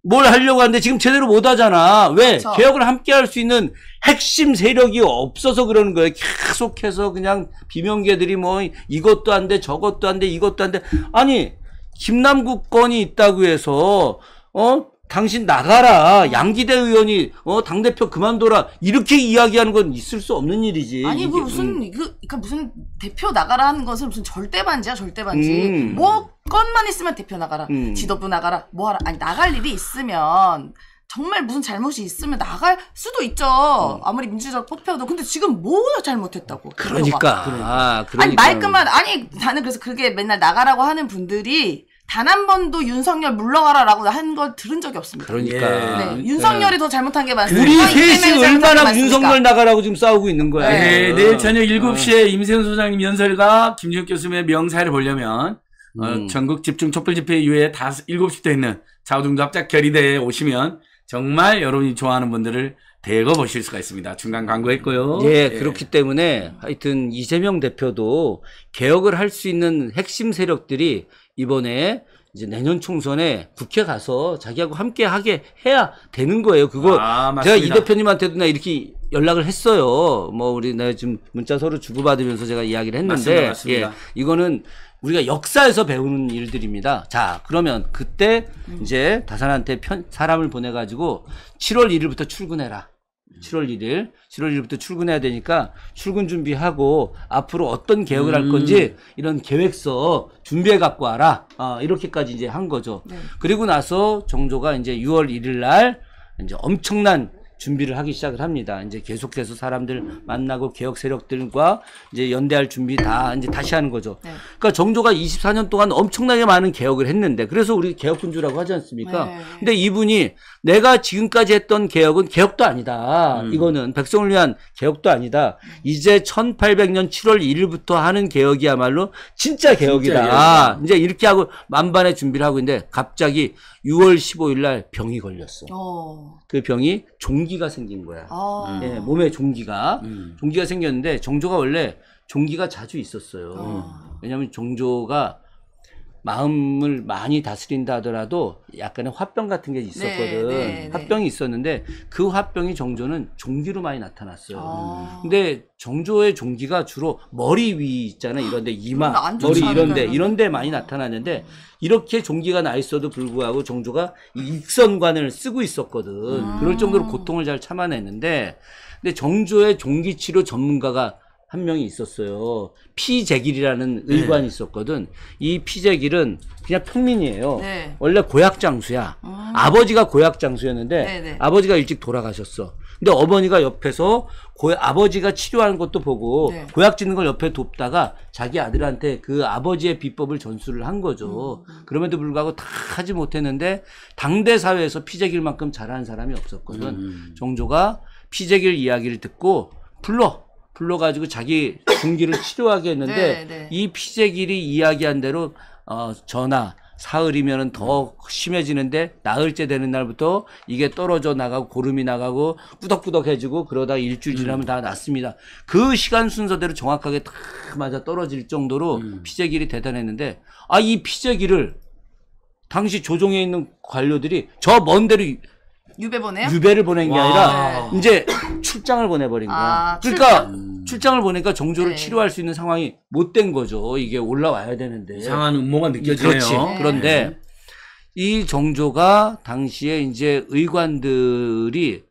뭘 하려고 하는데 지금 제대로 못 하잖아. 왜? 그렇죠. 개혁을 함께 할 수 있는 핵심 세력이 없어서 그러는 거예요. 계속해서 그냥 비명계들이 뭐 이것도 안 돼, 저것도 안 돼, 이것도 안 돼. 아니, 김남국 건이 있다고 해서, 어? 당신 나가라. 양기대 의원이 어 당대표 그만둬라. 이렇게 이야기하는 건 있을 수 없는 일이지. 아니 그 무슨 음. 그 그러니까 무슨 대표 나가라는 것은 무슨 절대 반지야 절대 반지. 음. 뭐것만 있으면 대표 나가라. 음. 지도부 나가라. 뭐 하라. 아니 나갈 일이 있으면 정말 무슨 잘못이 있으면 나갈 수도 있죠. 어. 아무리 민주적 뽑혀도. 근데 지금 뭐가 잘못했다고. 그러니까. 그러니까. 아, 그러니까. 아니 말끔만 아니 나는 그래서 그게 맨날 나가라고 하는 분들이 단한 번도 윤석열 물러가라라고 한 걸 들은 적이 없습니다. 그러니까 예. 네, 윤석열이 더 잘못한 게 많습니다. 우리 셋이 얼마나 윤석열 나가라고 지금 싸우고 있는 거야. 네, 예, 내일 어. 저녁 7시에 어. 임세훈 소장님 연설과 김준혁 교수님의 명사를 보려면 어, 음. 어, 전국 집중 촛불 집회 이후에 다섯, 일 시부터 있는 좌우동조 합작 결의대에 오시면 정말 여러분이 좋아하는 분들을 대거 보실 수가 있습니다. 중간 광고했고요. 예, 예. 그렇기 때문에 하여튼 이재명 대표도 개혁을 할 수 있는 핵심 세력들이 이번에 이제 내년 총선에 국회 가서 자기하고 함께 하게 해야 되는 거예요. 그거 아, 제가 이 대표님한테도 나 이렇게 연락을 했어요. 뭐 우리 나 지금 문자 서로 주고받으면서 제가 이야기를 했는데 맞습니다, 맞습니다. 예, 이거는 우리가 역사에서 배우는 일들입니다. 자, 그러면 그때 음. 이제 다산한테 편, 사람을 보내 가지고 7월 1일부터 출근해라. 7월 1일. 7월 1일부터 출근해야 되니까 출근 준비하고 앞으로 어떤 계획을할 건지 음. 이런 계획서 준비해 갖고 와라. 어, 이렇게까지 이제 한 거죠. 네. 그리고 나서 정조가 이제 6월 1일 날 이제 엄청난 준비를 하기 시작을 합니다. 이제 계속해서 사람들 만나고 개혁 세력들과 이제 연대할 준비 다 이제 다시 하는 거죠. 네. 그러니까 정조가 24년 동안 엄청나게 많은 개혁을 했는데 그래서 우리 개혁군주라고 하지 않습니까? 네. 근데 이분이 내가 지금까지 했던 개혁은 개혁도 아니다. 음. 이거는 백성을 위한 개혁도 아니다. 이제 1800년 7월 1일부터 하는 개혁이야말로 진짜 개혁이다. 진짜 개혁이다. 이제 이렇게 하고 만반의 준비를 하고 있는데 갑자기 6월 15일 날 병이 걸렸어. 어. 그 병이 종기가 생긴 거야. 아. 음. 예, 몸에 종기가. 음. 종기가 생겼는데 정조가 원래 종기가 자주 있었어요. 아. 왜냐면 종조가 마음을 많이 다스린다 하더라도 약간의 화병 같은 게 있었거든. 네, 네, 네. 화병이 있었는데 그 화병이 정조는 종기로 많이 나타났어요. 아. 음. 근데 정조의 종기가 주로 머리 위있잖아 이런데 아, 이마, 머리 이런데 이런데 많이 나타났는데 이렇게 종기가 나 있어도 불구하고 정조가 익선관을 쓰고 있었거든. 음. 그럴 정도로 고통을 잘 참아냈는데 근데 정조의 종기 치료 전문가가 한 명이 있었어요. 피재길이라는 네. 의관이 있었거든. 이 피재길은 그냥 평민이에요. 네. 원래 고약장수야. 아. 아버지가 고약장수였는데 네네. 아버지가 일찍 돌아가셨어. 근데 어머니가 옆에서 고, 아버지가 치료하는 것도 보고 네. 고약 짓는 걸 옆에 돕다가 자기 아들한테 그 아버지의 비법을 전수를 한 거죠. 음. 그럼에도 불구하고 다 하지 못했는데 당대 사회에서 피재길만큼 잘하는 사람이 없었거든. 음. 정조가 피재길 이야기를 듣고 불러 불러가지고 자기 동기를 치료하게 했는데 네, 네. 이 피제길이 이야기한 대로 어, 전화 사흘이면은 더 심해지는데 나흘째 되는 날부터 이게 떨어져 나가고 고름이 나가고 꾸덕꾸덕해지고 그러다 일주일 음. 지나면 음. 다 낫습니다. 그 시간 순서대로 정확하게 딱 맞아 떨어질 정도로 음. 피제길이 대단했는데 아 이 피제길을 당시 조정에 있는 관료들이 저 먼 데로 유배 보내요? 유배를 보낸 게 아니라 이제 출장을 보내버린 거야. 아, 그러니까 출장? 을 보내니까 정조를 네. 치료할 수 있는 상황이 못 된 거죠. 이게 올라와야 되는데 이상한 음모가 느껴지네요. 그렇지. 네. 그런데 이 정조가 당시에 이제 의관들이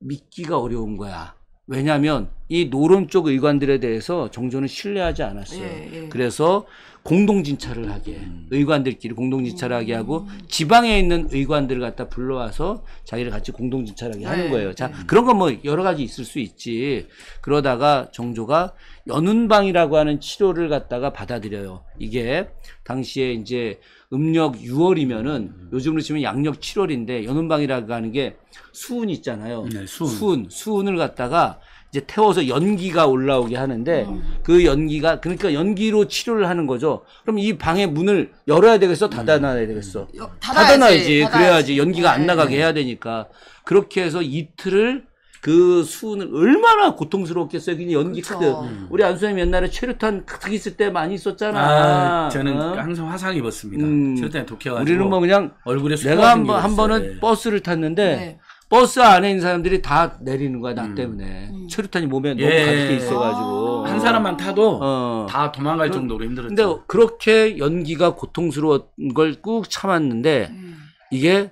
믿기가 어려운 거야. 왜냐하면 이 노론 쪽 의관들에 대해서 정조는 신뢰하지 않았어요. 예, 예. 그래서 공동 진찰을 하게 음. 의관들끼리 공동 진찰하게 을 하고 지방에 있는 의관들을 갖다 불러와서 자기를 같이 공동 진찰하게 하는 네. 거예요. 자 네. 그런 건 뭐 여러 가지 있을 수 있지. 그러다가 정조가 연운방이라고 하는 치료를 갖다가 받아들여요. 이게 당시에 이제 음력 6월이면은 음. 요즘으로 치면 양력 7월인데 연운방이라고 하는 게 수운 있잖아요. 네, 수운. 수운. 수운을 갖다가 이제 태워서 연기가 올라오게 하는데 음. 그 연기가 그러니까 연기로 치료를 하는 거죠. 그럼 이 방의 문을 열어야 되겠어, 음. 닫아놔야 되겠어. 음. 여- 닫아야지, 닫아놔야지. 닫아야지. 그래야지 연기가 안 네. 나가게 해야 되니까 그렇게 해서 이틀을 그 수은을 얼마나 고통스럽웠겠어요 그냥 연기 그쵸. 그렇죠. 카드. 우리 안수님 옛날에 최루탄 카드 있을 때 많이 썼잖아. 아, 저는 어? 항상 화상 입었습니다. 음. 체육탄에 독해가지고 우리는 뭐 그냥 얼굴에 내가 한번한 번은 네. 버스를 탔는데 네. 버스 안에 있는 사람들이 다 내리는 거야 나 음. 때문에 체류탄이 음. 몸에 예. 너무 예. 가득해 있어가지고 한 사람만 타도 어. 다 도망갈 그 정도로 힘들었죠. 근데 그렇게 연기가 고통스러운 걸 꾹 참았는데 음. 이게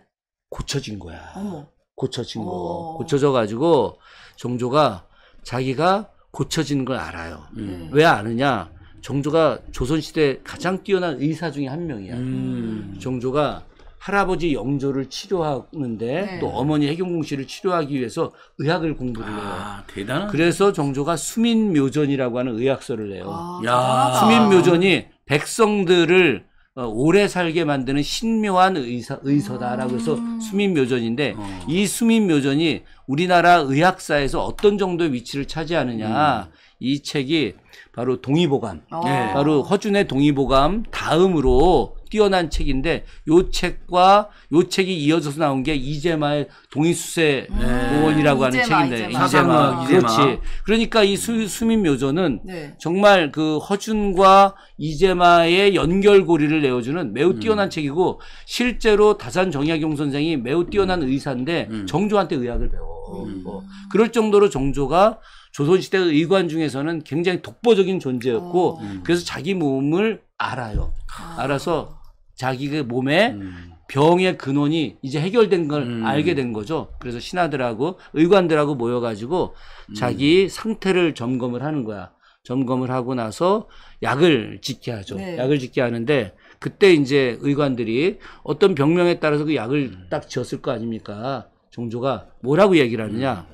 고쳐진 거야. 어머. 고쳐진 거. 어. 고쳐져 가지고 정조가 자기가 고쳐진 걸 알아요. 음. 왜 아느냐? 정조가 조선시대 가장 뛰어난 의사 중에 한 명이야. 정조가 음. 할아버지 영조를 치료하는데 네. 또 어머니 해경궁 씨를 치료하기 위해서 의학을 공부를 해요. 아, 대단 그래서 정조가 수민묘전이라고 하는 의학서를 내요. 아, 야. 수민묘전이 백성들을 어, 오래 살게 만드는 신묘한 의사, 의서다라고 해서 음. 수민묘전인데 어. 이 수민묘전이 우리나라 의학사에서 어떤 정도의 위치를 차지하느냐 음. 이 책이 바로 동의보감, 어. 바로 허준의 동의보감 다음으로 뛰어난 책인데 요 책과 요 책이 이어져서 나온 게 이재마의 동인수세 음. 의원이라고 하는 이재마, 책인데 이재마. 이재마. 그렇지. 그러니까 이 수, 수민묘조는 네. 정말 그 허준과 이재마의 연결고리를 내어주는 매우 음. 뛰어난 음. 책이고 실제로 다산 정약용 선생이 매우 뛰어난 음. 의사인데 음. 정조한테 의학을 배워. 음. 뭐. 그럴 정도로 정조가 조선시대 의관 중에서는 굉장히 독보적인 존재였고 어. 그래서 자기 몸을 알아요. 아. 알아서 자기의 그 몸에 음. 병의 근원이 이제 해결된 걸 음. 알게 된 거죠. 그래서 신하들하고 의관들하고 모여가지고 음. 자기 상태를 점검을 하는 거야. 점검을 하고 나서 약을 짓게 하죠. 네. 약을 짓게 하는데 그때 이제 의관들이 어떤 병명에 따라서 그 약을 음. 딱 지었을 거 아닙니까? 종조가 뭐라고 얘기를 하느냐?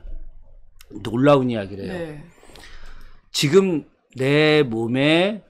놀라운 이야기를 해요. 네. 지금 내 몸에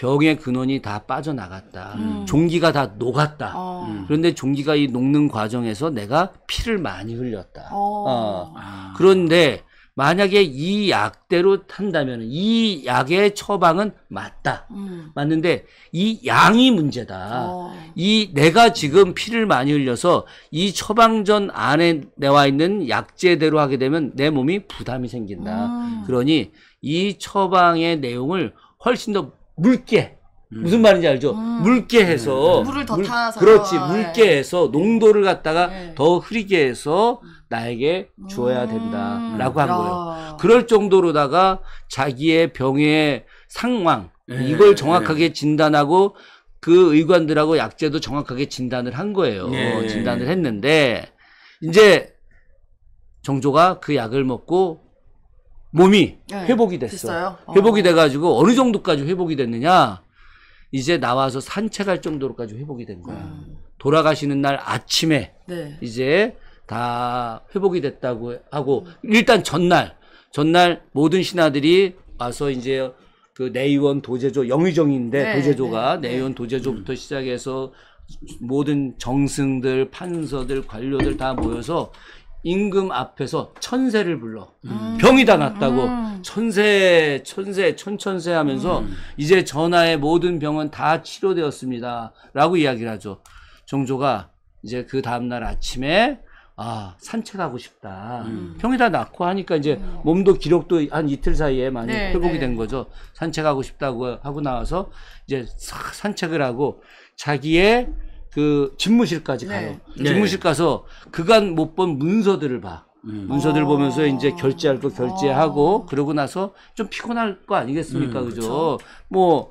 병의 근원이 다 빠져나갔다. 음. 종기가 다 녹았다. 어. 음. 그런데 종기가 이 녹는 과정에서 내가 피를 많이 흘렸다. 어. 어. 아. 그런데 만약에 이 약대로 탄다면 이 약의 처방은 맞다. 음. 맞는데 이 양이 문제다. 어. 이 내가 지금 피를 많이 흘려서 이 처방전 안에 나와 있는 약제대로 하게 되면 내 몸이 부담이 생긴다. 음. 그러니 이 처방의 내용을 훨씬 더 묽게 음. 무슨 말인지 알죠? 음. 묽게 해서 음. 물을 더 물, 타서 그렇지 묽게 예. 해서 농도를 갖다가 네. 더 흐리게 해서 음. 나에게 줘야 된다라고 한 거예요. 그럴 정도로다가 자기의 병의 상황 네. 이걸 정확하게 진단하고 그 의관들하고 약재도 정확하게 진단을 한 거예요. 네. 진단을 했는데 이제 정조가 그 약을 먹고 몸이 네. 회복이 됐어. 어. 회복이 돼가지고 어느 정도까지 회복이 됐느냐? 이제 나와서 산책할 정도로까지 회복이 된 거야. 음. 돌아가시는 날 아침에 네. 이제 다 회복이 됐다고 하고 음. 일단 전날 전날 모든 신하들이 와서 이제 그 내의원 도제조 영의정인데 네, 도제조가 네, 네. 내의원 도제조부터 음. 시작해서 모든 정승들, 판서들, 관료들 다 모여서 임금 앞에서 천세를 불러 음. 병이 다 났다고 음. 천세 천세 천천세 하면서 음. 이제 전하의 모든 병은 다 치료되었습니다라고 이야기를 하죠. 종조가 이제 그 다음 날 아침에 아 산책하고 싶다 음. 병이 다 낫고 하니까 이제 음. 몸도 기력도 한 이틀 사이에 많이 네, 회복이 네. 된 거죠. 산책하고 싶다고 하고 나와서 이제 산책을 하고 자기의 그 집무실까지 네. 가요. 네. 집무실 가서 그간 못 본 문서들을 봐. 음. 문서들 보면서 이제 아. 결제할 거 결제하고 아. 그러고 나서 좀 피곤할 거 아니겠습니까, 음, 그죠? 뭐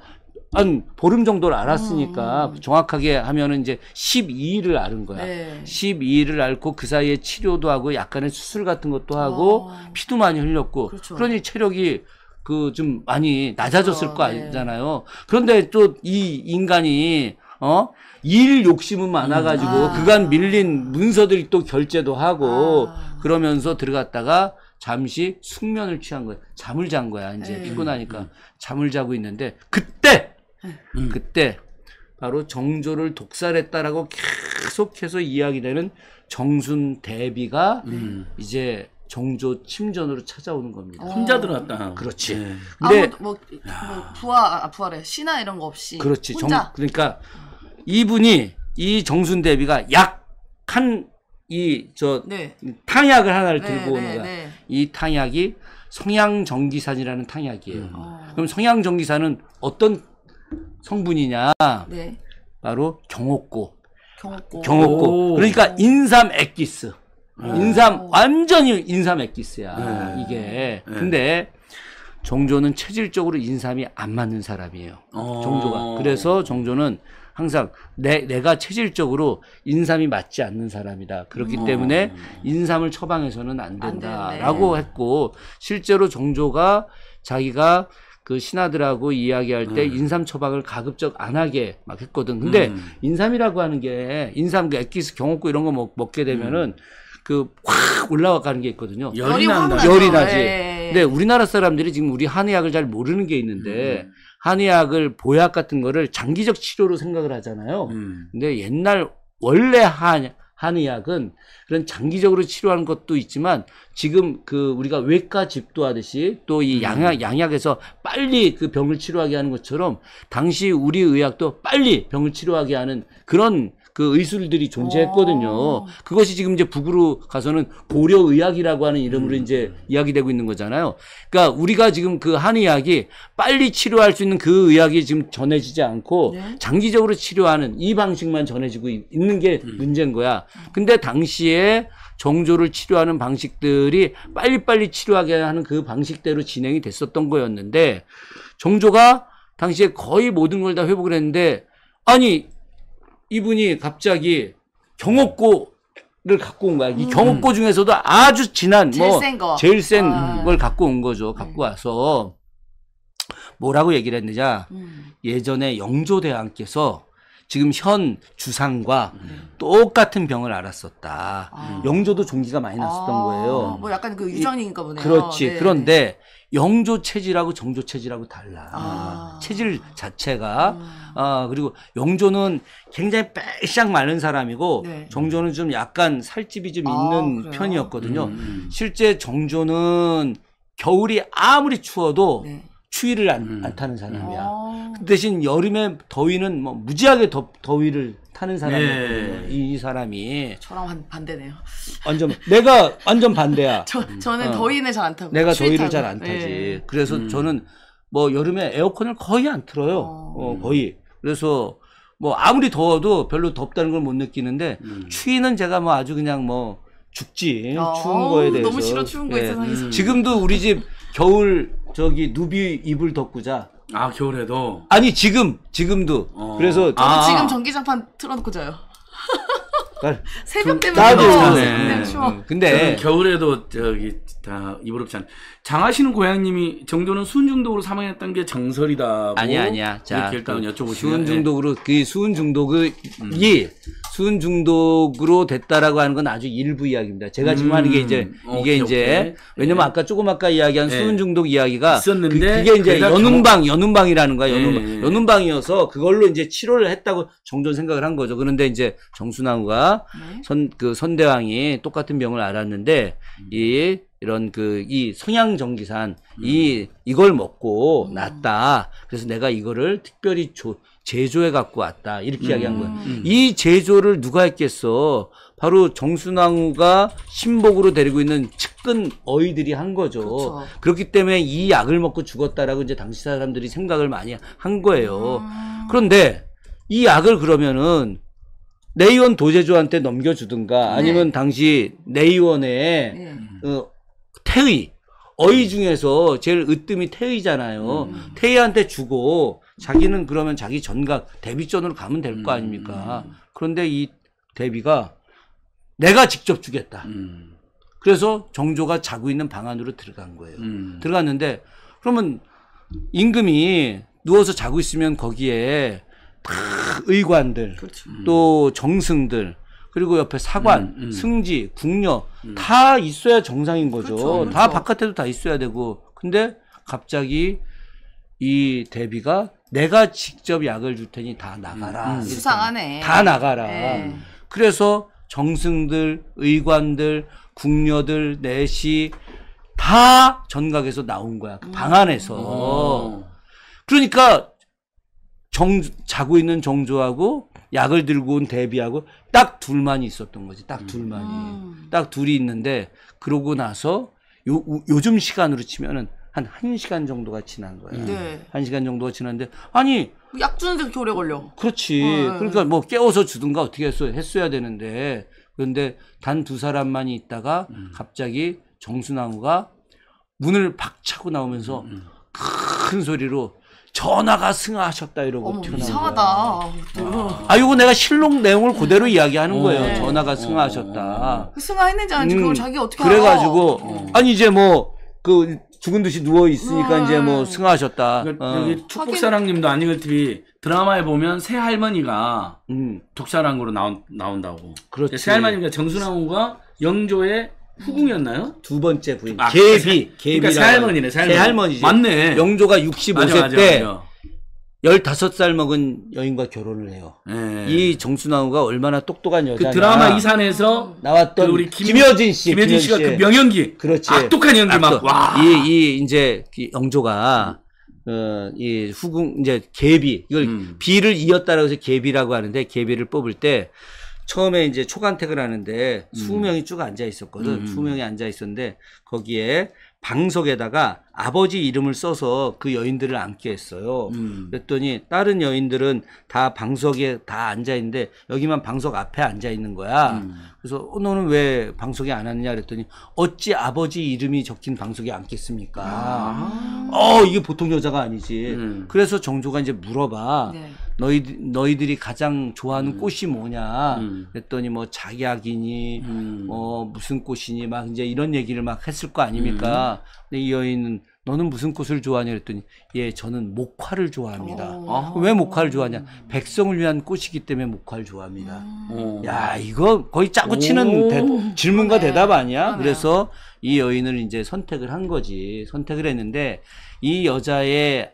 한 보름 정도를 알았으니까 음. 정확하게 하면은 이제 12일을 앓은 거야. 네. 12일을 앓고 그 사이에 치료도 하고 약간의 수술 같은 것도 하고 오. 아. 피도 많이 흘렸고 그렇죠. 그러니 체력이 그 좀 많이 낮아졌을 그렇죠. 거 네. 아니잖아요. 네. 그런데 또 이 인간이 어일 욕심은 많아가지고 음. 아. 그간 밀린 문서들 이또 결제도 하고 아. 그러면서 들어갔다가 잠시 숙면을 취한 거야. 잠을 잔 거야. 이제 에이. 예. 피곤하니까 음, 음. 잠을 자고 있는데 그때 예. 음. 그때 바로 정조를 독살했다라고 계속해서 이야기되는 정순 대비가 네. 음. 이제 정조 침전으로 찾아오는 겁니다. 어. 혼자 들어왔다. 그렇지. 네. 근데 아무, 뭐, 뭐 부하 아, 부하래 신하 이런 거 없이 그렇지. 혼자. 정, 그러니까. 어. 이분이 이 정순 대비가 약한 이저 네. 탕약을 하나를 네, 들고 오는 네, 거야. 네. 이 탕약이 성향정기산이라는 탕약이에요. 음. 어. 그럼 성향정기산은 어떤 성분이냐? 바로 경옥고. 경옥고. 경옥고. 그러니까 인삼 액기스. 네. 인삼 완전히 인삼 액기스야 네. 이게 근데 종조는 체질적으로 인삼이 안 맞는 사람이에요 종조가 어. 그래서 종조는 항상 내, 내가 체질적으로 인삼이 맞지 않는 사람이다. 그렇기 음. 때문에 인삼을 처방해서는 안 된다라고 안 네. 했고 실제로 종조가 자기가 그 신하들하고 이야기할 때 음. 인삼 처방을 가급적 안 하게 막 했거든. 근데 음. 인삼이라고 하는 게 인삼 그 액기스 경옥구 이런 거 먹, 먹게 되면은 음. 그확 올라가는 게 있거든요. 열이 난다. 열이 나지. 네. 근데 우리나라 사람들이 지금 우리 한의학을 잘 모르는 게 있는데 음. 한의학을 보약 같은 거를 장기적 치료로 생각을 하잖아요. 음. 근데 옛날 원래 한 한의학은 그런 장기적으로 치료하는 것도 있지만 지금 그 우리가 외과 집도하듯이 또이 음. 양약 양약에서 빨리 그 병을 치료하게 하는 것처럼 당시 우리 의학도 빨리 병을 치료하게 하는 그런 그 의술들이 존재했거든요. 오. 어. 그것이 지금 이제 북으로 가서는 고려의학이라고 하는 이름으로 음. 이제 이야기되고 있는 거잖아요. 그러니까 우리가 지금 그 한의학이 빨리 치료할 수 있는 그 의학이 지금 전해지지 않고 네? 장기적으로 치료하는 이 방식만 전해지고 있는 게 음. 문제인 거야. 근데 당시에 정조를 치료하는 방식들이 빨리빨리 치료하게 하는 그 방식대로 진행이 됐었던 거였는데 정조가 당시에 거의 모든 걸 다 회복을 했는데 아니 이분이 갑자기 경옥고를 갖고 온 거야. 이 음. 경옥고 중에서도 아주 진한 뭐 제일 뭐센 거. 제일 센 아. 걸 갖고 온 거죠. 네. 갖고 와서 뭐라고 얘기를 했느냐? 음. 예전에 영조대왕께서 지금 현 주상과 네. 똑같은 병을 앓았었다. 아. 영조도 종기가 많이 났었던 아, 거예요. 뭐 약간 그 유전인가 보네요. 그렇지. 네. 그런데 영조 체질하고 정조 체질하고 달라. 아. 체질 자체가 아. 아. 그리고 영조는 굉장히 빼싹 많은 사람이고 네. 정조는 좀 약간 살집이 좀 아, 있는 아, 편이었거든요. 음, 음, 음. 실제 정조는 겨울이 아무리 추워도 네. 추위를 안, 음. 안 타는 사람이야. 아. 그 대신 여름에 더위는 뭐 무지하게 더, 더위를 타는 사람이 네. 이, 사람이 저랑 반- 반대네요. 완전 내가 완전 반대야. 저 저는 어. 더위는 잘 안 타고 내가 더위를 잘 안 타지. 예. 그래서 음. 저는 뭐 여름에 에어컨을 거의 안 틀어요. 어. 어, 거의. 그래서 뭐 아무리 더워도 별로 덥다는 걸 못 느끼는데 음. 추위는 제가 뭐 아주 그냥 뭐 죽지. 아, 추운 거에 대해서. 너무 싫어 추운 거에 대해상에서 음. 지금도 우리 집 겨울 저기 누비 이불 덮고자. 아 겨울에도 아니 지금 지금도 어. 그래서 아. 저는 지금 전기장판 틀어놓고 자요. 새벽 되면 나 추워. 네. 네, 음, 근데 겨울에도 저기 다 입어롭지 장하시는 고향님이 정도는 수은 중독으로 사망했던 게 정설이다. 아니야 뭐 아니야. 자, 일단 그 여쭤보시면 수은 예. 중독으로 그 수은 중독이 음. 수은 중독으로 됐다라고 하는 건 아주 일부 이야기입니다. 제가 지금 음, 하는 게 음. 이제 이게 오케이, 이제 왜냐면 예. 아까 조금 아까 이야기한 예. 수은 중독 이야기가 있었는데 그, 게 이제 연운방 정... 연운방이라는 거야. 예, 연운방 예, 예. 연운방이어서 그걸로 이제 치료를 했다고 정전 생각을 한 거죠. 그런데 이제 정순왕후가 네. 선그 선대왕이 똑같은 병을 알았는데 음. 이 이런 그 이 성향 정기산 음. 이 이걸 먹고 음. 났다 그래서 내가 이거를 특별히 조, 제조해 갖고 왔다 이렇게 음. 이야기한 거예요. 음. 이 제조를 누가 했겠어? 바로 정순왕후가 신복으로 데리고 있는 측근 어이들이 한 거죠. 그렇 그렇기 때문에 이 약을 먹고 죽었다라고 이제 당시 사람들이 생각을 많이 한 거예요. 음. 그런데 이 약을 그러면은 내의원 도제조한테 넘겨주든가 아니면 네. 당시 내의원의 네. 어, 태의 어이 중에서 제일 으뜸이 태의잖아요. 음. 태의한테 주고 자기는 그러면 자기 전각 대비전으로 가면 될 거 아닙니까? 음. 그런데 이 대비가 내가 직접 주겠다. 음. 그래서 정조가 자고 있는 방 안으로 들어간 거예요. 음. 들어갔는데 그러면 임금이 누워서 자고 있으면 거기에 다 의관들 그렇죠. 음. 또 정승들 그리고 옆에 사관, 음, 음. 승지, 궁녀 다 있어야 정상인 거죠. 그렇죠. 그렇죠. 다 바깥에도 다 있어야 되고 근데 갑자기 이 대비가 내가 직접 약을 줄 테니 다 나가라. 음, 음. 수상하네. 다 나가라. 네. 그래서 정승들, 의관들, 궁녀들, 내시 다 전각에서 나온 거야. 음. 방 안에서. 음. 그러니까 정 자고 있는 정조하고 약을 들고 온 대비하고 딱 둘만 이 있었던 거지. 딱 둘만이. 음. 딱 둘이 있는데 그러고 나서 요, 요즘 시간으로 치면은 한 1시간 정도가 지난 거예요. 음. 네. 1시간 정도가 지났는데 아니 약 주는데 그렇게 오래 걸려. 그렇지. 어, 네. 그러니까 뭐 깨워서 주든가 어떻게 했어, 했어야 되는데 그런데 단 두 사람만이 있다가 음. 갑자기 정수나무가 문을 박차고 나오면서 음, 음. 큰 소리로 전화가 승하하셨다 이러고 어머, 이상하다. 거야. 아 이거 내가 실록 내용을 그대로 음. 이야기하는 어. 거예요. 네. 전화가 승하하셨다. 그 승하했는지 아닌지 음, 그걸 자기 어떻게 그래가지고 알아? 아니 이제 뭐그 죽은 듯이 누워 있으니까 이제 뭐 음. 승하하셨다. 그러니까 어. 여기 축복사랑님도 아 읽을 TV 드라마에 보면 새 할머니가 음. 독사랑으로 나온 나온다고. 그렇지. 새 할머니가 정순왕후가 영조의 후궁이었나요? 두 번째 부인 아, 개비 개비 그러니까 새 할머니네 새 할머니. 할머니지. 맞네. 영조가 65세 맞아, 맞아, 때 맞아. 15살 먹은 여인과 결혼을 해요. 예. 이 정순왕후가 얼마나 똑똑한 그 여자냐. 그 드라마 이산에서 나왔던 그 우리 김, 여진 씨. 김혜진 씨가 그 명연기. 그렇지. 악한 연기 막, 와. 이, 이, 이제, 이 영조가, 어, 이 후궁, 이제, 개비 이걸 음. 비를 이었다라고 해서 개비라고 하는데, 개비를 뽑을 때, 처음에 이제 초간택을 하는데, 음. 수명이 쭉 앉아 있었거든. 음. 수명이 앉아 있었는데, 거기에 방석에다가 아버지 이름을 써서 그 여인들을 앉게 했어요. 음. 그랬더니 다른 여인들은 다 방석에 다 앉아 있는데 여기만 방석 앞에 앉아 있는 거야. 음. 그래서 어, 너는 왜 방석에 안 앉냐 그랬더니 어찌 아버지 이름이 적힌 방석에 앉겠습니까? 아. 어 이게 보통 여자가 아니지. 음. 그래서 정조가 이제 물어봐. 네. 너희 너희들이 가장 좋아하는 음. 꽃이 뭐냐 음. 그랬더니 뭐 작약이니 음. 어 무슨 꽃이니 막 이제 이런 얘기를 막 했을 거 아닙니까? 음. 근데 이 여인은 너는 무슨 꽃을 좋아하냐 그랬더니 예 저는 목화를 좋아합니다. 오. 어. 왜 목화를 좋아하냐? 백성을 위한 꽃이기 때문에 목화를 좋아합니다. 음. 야 어. 이거 거의 짜고 치는 대, 질문과 네 대답 아니야? 그네 그래서 이 여인을 이제 선택을 한 거지 선택을 했는데 이 여자의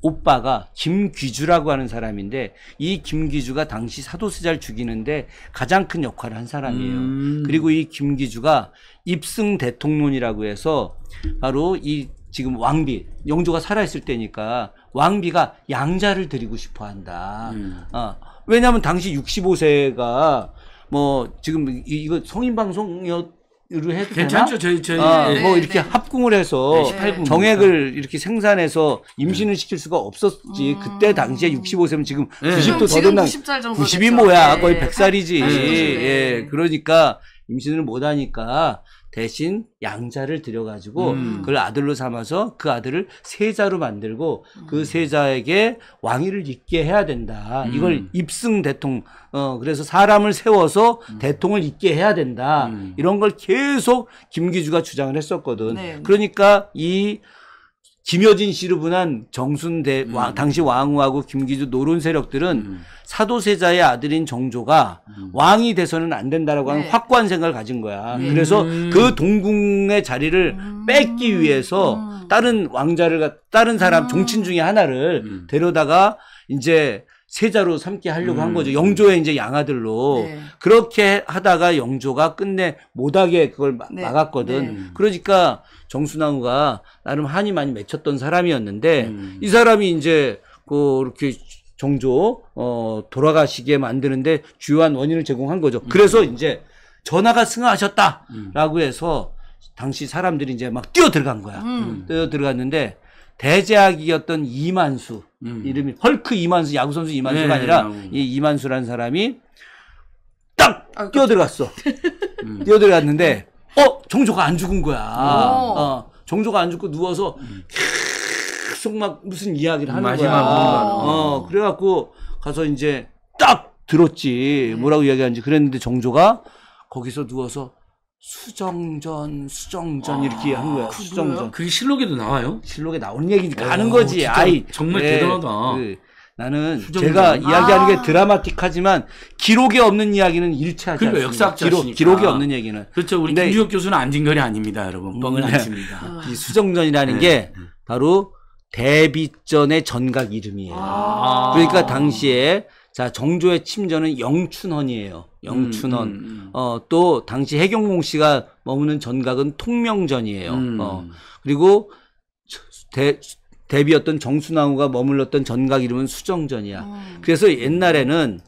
오빠가 김귀주라고 하는 사람인데 이 김귀주가 당시 사도세자를 죽이는데 가장 큰 역할을 한 사람이에요. 음. 그리고 이 김귀주가 입승 대통론이라고 해서 바로 이 지금 왕비 영조가 살아있을 때니까 왕비가 양자를 드리고 싶어 한다. 음. 어, 왜냐하면 당시 65세가 뭐 지금 이거 성인 방송이었 으 해도 괜찮죠. 되나? 저희 저희 아, 네. 뭐 이렇게 네, 네. 합궁을 해서 네, 정액을 이렇게 생산해서 임신을 네. 시킬 수가 없었지. 음. 그때 당시에 65세면 지금 네. 90도 더 된다. 9 0이 됐죠. 뭐야? 거의 100살이지. 80, 90, 예. 그러니까 임신을 못 하니까 대신 양자를 들여가지고 음. 그걸 아들로 삼아서 그 아들을 세자로 만들고 그 음. 세자에게 왕위를 잇게 해야 된다. 음. 이걸 입승 대통, 어, 그래서 사람을 세워서 음. 대통을 잇게 해야 된다. 음. 이런 걸 계속 김기주가 주장을 했었거든. 네. 그러니까 이 김여진 씨를분한 정순대 음. 와, 당시 왕후하고 김기주 노론 세력들은 음. 사도세자의 아들인 정조가 음. 왕이 돼서는 안 된다라고 하는 네. 확고한 생각을 가진 거야. 예. 그래서 음. 그 동궁의 자리를 음. 뺏기 위해서 음. 다른 왕자를 다른 사람 종친 중에 하나를 데려다가 이제 세자로 삼게 하려고 한 거죠. 영조의 이제 양아들로 네. 그렇게 하다가 영조가 끝내 못하게 그걸 네. 막았거든. 네. 그러니까 정수나무가 나름 한이 많이 맺혔던 사람이었는데 음. 이 사람이 이제 그 이렇게 정조 어 돌아가시게 만드는데 주요한 원인을 제공한 거죠. 음. 그래서 음. 이제 전하가 승하하셨다라고 음. 해서 당시 사람들이 이제 막 뛰어 들어간 거야. 음. 음. 뛰어 들어갔는데 대제학이었던 이만수 음. 이름이 헐크 이만수 야구 선수 이만수가 네, 아니라 네, 네. 이 이만수라는 사람이 아, 딱 뛰어 들어갔어. 뛰어 들어갔는데 어 정조가 안 죽은 거야. 어, 정조가 어, 안 죽고 누워서 계속 막 무슨 이야기를 하는 거야. 어 그래갖고 가서 이제 딱 들었지 네. 뭐라고 이야기하는지 그랬는데 정조가 거기서 누워서 수정전, 수정전 이렇게 한 거야. 아, 수정전. 그게 실록에도 나와요? 실록에 나온 얘기니까 어, 아는 거지. 아이 정말 네, 대단하다. 그, 나는 제가 아 이야기하는 게 아. 드라마틱하지만 기록이 없는 이야기는 일치하지 그러니까 않습니다. 기록, 기록이 없는 얘기는. 그렇죠. 우리 김주혁 교수는 안진걸이 아닙니다, 여러분. 뻥을 네. 안 칩니다. 이 수정전이라는 네. 게 바로 대비전의 전각 이름이에요. 아 그러니까 당시에 자 정조의 침전은 영춘헌이에요. 음, 영춘헌. 음, 음, 음. 어, 어또 당시 해경공 씨가 머무는 전각은 통명전이에요. 음. 어 그리고 대 대비였던 정수나무가 머물렀던 전각 이름은 수정전이야. 어. 그래서 옛날에는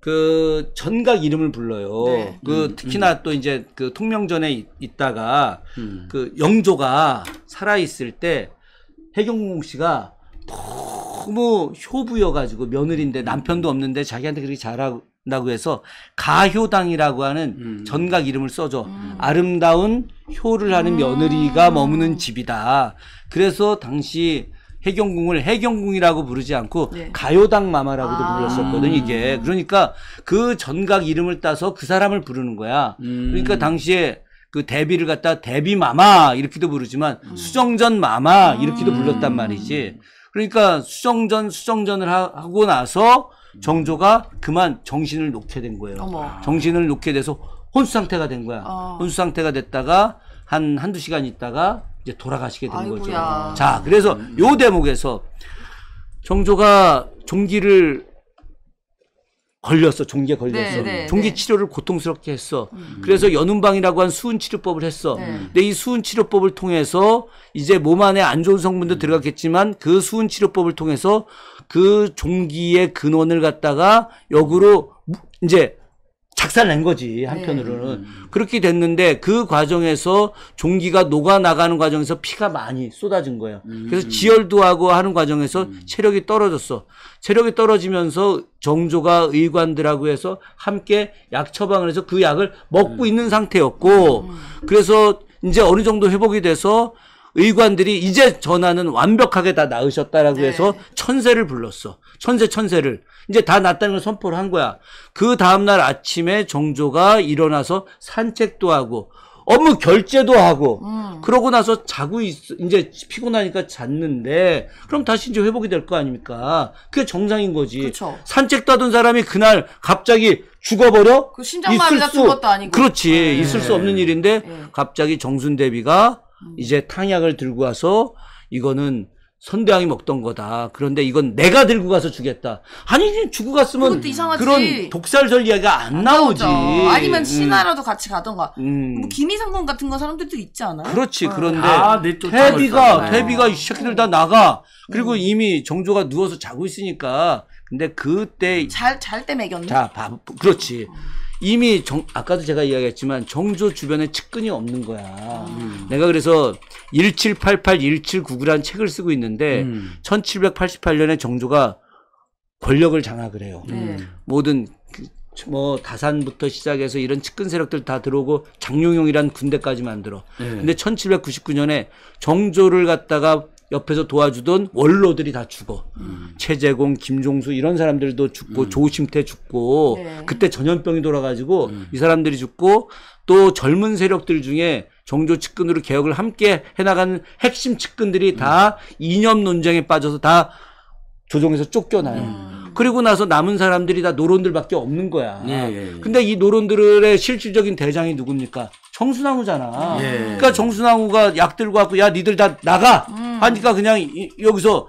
그 전각 이름을 불러요. 네. 그 음, 특히나 음. 또 이제 그 통명전에 있다가 음. 그 영조가 살아 있을 때 해경공 씨가 너무 효부여가지고 며느리인데 남편도 없는데 자기한테 그렇게 잘하고 다고 해서 가효당이라고 하는 음. 전각 이름을 써줘. 음. 아름다운 효를 하는 음. 며느리가 머무는 집이다. 그래서 당시 해경궁을 해경궁이라고 부르지 않고 네. 가요당 마마라고도 아. 불렀었거든 이게. 음. 그러니까 그 전각 이름을 따서 그 사람을 부르는 거야. 음. 그러니까 당시에 그 대비를 갖다 대비 마마 이렇게도 부르지만 수정전 마마 이렇게도 불렀단 말이지. 그러니까 수정전 수정전을 하, 고 나서 정조가 그만 정신을 놓게 된 거예요. 어머. 정신을 놓게 돼서 혼수 상태가 된 거야. 어. 혼수 상태가 됐다가 한 한두 시간 있다가 이제 돌아가시게 된 아이고야. 거죠. 자, 그래서 요 대목에서 정조가 종기를 걸렸어 종기에 걸렸어 네, 네, 네. 종기 네. 치료를 고통스럽게 했어 음. 음. 그래서 연운방이라고 한 수은 치료법을 했어 네. 근데 이 수은 치료법을 통해서 이제 몸 안에 안 좋은 성분도 음. 들어갔겠지만 그 수은 치료법을 통해서 그 종기의 근원을 갖다가 역으로 이제 작살낸 거지 네. 한편으로는 네. 그렇게 됐는데 그 과정에서 종기가 녹아 나가는 과정에서 피가 많이 쏟아진 거예요. 음. 그래서 지혈도 하고 하는 과정에서 음. 체력이 떨어졌어. 체력이 떨어지면서 정조가 의관들하고 해서 함께 약 처방을 해서 그 약을 먹고 음. 있는 상태였고 음. 그래서 이제 어느 정도 회복이 돼서 의관들이 이제 전화는 완벽하게 다 나으셨다라고 네. 해서 천세를 불렀어. 천세 천세를. 이제 다 났다는 걸 선포를 한 거야. 그 다음날 아침에 정조가 일어나서 산책도 하고 업무 결제도 하고 음. 그러고 나서 자고 있, 이제 피곤하니까 잤는데 그럼 다시 이제 회복이 될 거 아닙니까? 그게 정상인 거지. 그쵸. 산책도 하던 사람이 그날 갑자기 죽어버려? 그 심장마비가 죽은 것도 아니고. 그렇지. 네. 있을 수 네. 없는 일인데 네. 갑자기 정순대비가 음. 이제 탕약을 들고 와서 이거는 선대왕이 먹던 거다. 그런데 이건 내가 들고 가서 주겠다. 아니 죽고 갔으면 그런 독살절 이야기가 안, 안 나오지. 나오죠. 아니면 신화라도 음. 같이 가던가. 음. 뭐 김희성군 같은 거 사람들도 있지 않아요? 그렇지. 어. 그런데 아, 태비가 네, 태비가 이 새끼들 다 나가. 그리고 음. 이미 정조가 누워서 자고 있으니까. 근데 그때 잘 잘때 먹였네. 자, 밥, 그렇지. 음. 이미 정, 아까도 제가 이야기했지만 정조 주변에 측근이 없는 거야. 아. 내가 그래서 1788, 1799란 책을 쓰고 있는데 음. 1788년에 정조가 권력을 장악을 해요. 음. 모든 그 뭐 다산부터 시작해서 이런 측근 세력들 다 들어오고 장룡용이란 군대까지 만들어. 네. 근데 1799년에 정조를 갖다가 옆에서 도와주던 원로들이 다 죽어. 음. 최재공, 김종수 이런 사람들도 죽고 음. 조심태 죽고 네. 그때 전염병이 돌아가지고 음. 이 사람들이 죽고 또 젊은 세력들 중에 정조 측근으로 개혁을 함께 해나가는 핵심 측근들이 다 음. 이념 논쟁에 빠져서 다 조정에서 쫓겨나요. 음. 그리고 나서 남은 사람들이 다 노론들밖에 없는 거야. 네, 네, 근데 이 노론들의 실질적인 대장이 누굽니까? 정순왕후잖아. 예. 그러니까 정순왕후가 약 들고 왔고 야 니들 다 나가 음. 하니까 그냥 이, 여기서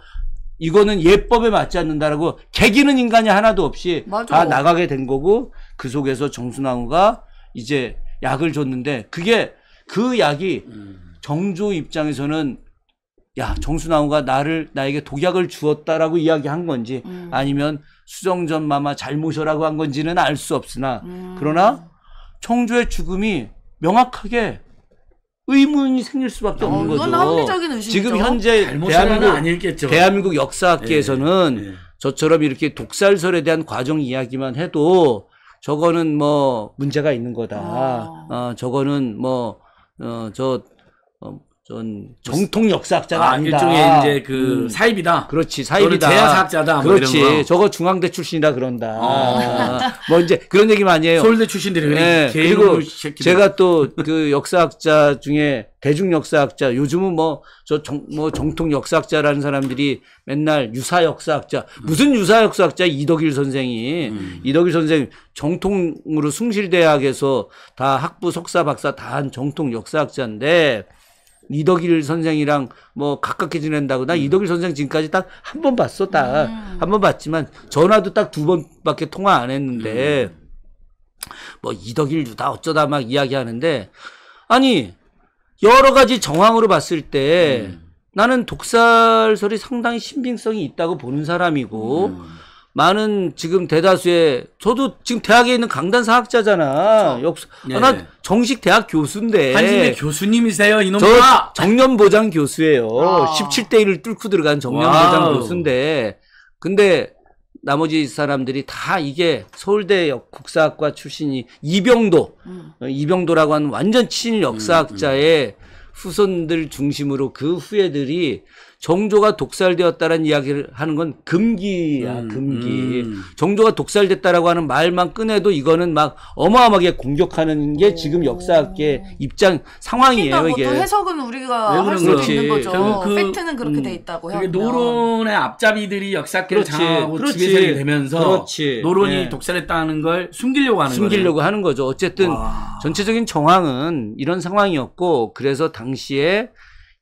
이거는 예법에 맞지 않는다라고 개기는 인간이 하나도 없이 맞아. 다 나가게 된 거고 그 속에서 정순왕후가 이제 약을 줬는데 그게 그 약이 음. 정조 입장에서는 야 정순왕후가 나를 나에게 독약을 주었다라고 이야기한 건지 음. 아니면 수정전 마마 잘못이라고한 건지는 알 수 없으나 음. 그러나 청조의 죽음이 명확하게 의문이 생길 수밖에 없는 어, 거죠. 합리적인 의심이죠. 지금 현재 대한민국 아니겠죠. 대한민국 역사학계에서는 예, 예. 저처럼 이렇게 독살설에 대한 과정 이야기만 해도 저거는 뭐 문제가 있는 거다. 아. 어, 저거는 뭐 어, 저전 그 정통 역사학자가 아, 니다 일종의 이제 그 음. 사입이다. 그렇지 사입이다. 대하사학자다. 뭐 그렇지. 저거 중앙대 출신이라 그런다. 아. 뭐 이제 그런 얘기 많이 해요. 서울대 출신들이 네. 그리고 제가 또 그 역사학자 중에 대중 역사학자 요즘은 뭐 저정뭐 뭐 정통 역사학자라는 사람들이 맨날 유사 역사학자 무슨 유사 역사학자 이덕일 선생이 음. 이덕일 선생 정통으로 숭실대학에서 다 학부 석사 박사 다 한 정통 역사학자인데. 이덕일 선생이랑 뭐 가깝게 지낸다고 나 음. 이덕일 선생 지금까지 딱 한 번 봤어 딱 한번 음. 봤지만 전화도 딱 두 번밖에 통화 안 했는데 음. 뭐 이덕일 유다 어쩌다 막 이야기하는데 아니 여러 가지 정황으로 봤을 때 음. 나는 독살 설이 상당히 신빙성이 있다고 보는 사람이고 음. 많은 지금 대다수의 저도 지금 대학에 있는 강단 사학자잖아. 그렇죠. 역수, 아, 네. 나 정식 대학 교수인데. 한신대 교수님이세요, 이놈아. 정년보장 교수예요. 아. 17대 1을 뚫고 들어간 정년보장 교수인데. 근데 나머지 사람들이 다 이게 서울대 국사학과 출신이 이병도, 음. 이병도라고 하는 완전 친일 역사학자의 음, 음. 후손들 중심으로 그 후예들이 정조가 독살되었다는 이야기를 하는 건 금기야 음, 금기 음. 정조가 독살됐다라고 하는 말만 꺼내도 이거는 막 어마어마하게 공격하는 게 지금 역사학계 입장 상황이에요 그러니까 뭐 이게 해석은 우리가 할 수도 그 있는 거죠 어, 그, 팩트는 그렇게 음, 돼 있다고 해요 노론의 앞잡이들이 역사학계를 그렇지, 장하고 지배세를 되면서 그렇지. 노론이 네. 독살했다는 걸 숨기려고 하는 숨기려고 거예 하는 거죠 어쨌든 와. 전체적인 정황은 이런 상황이었고 그래서 당시에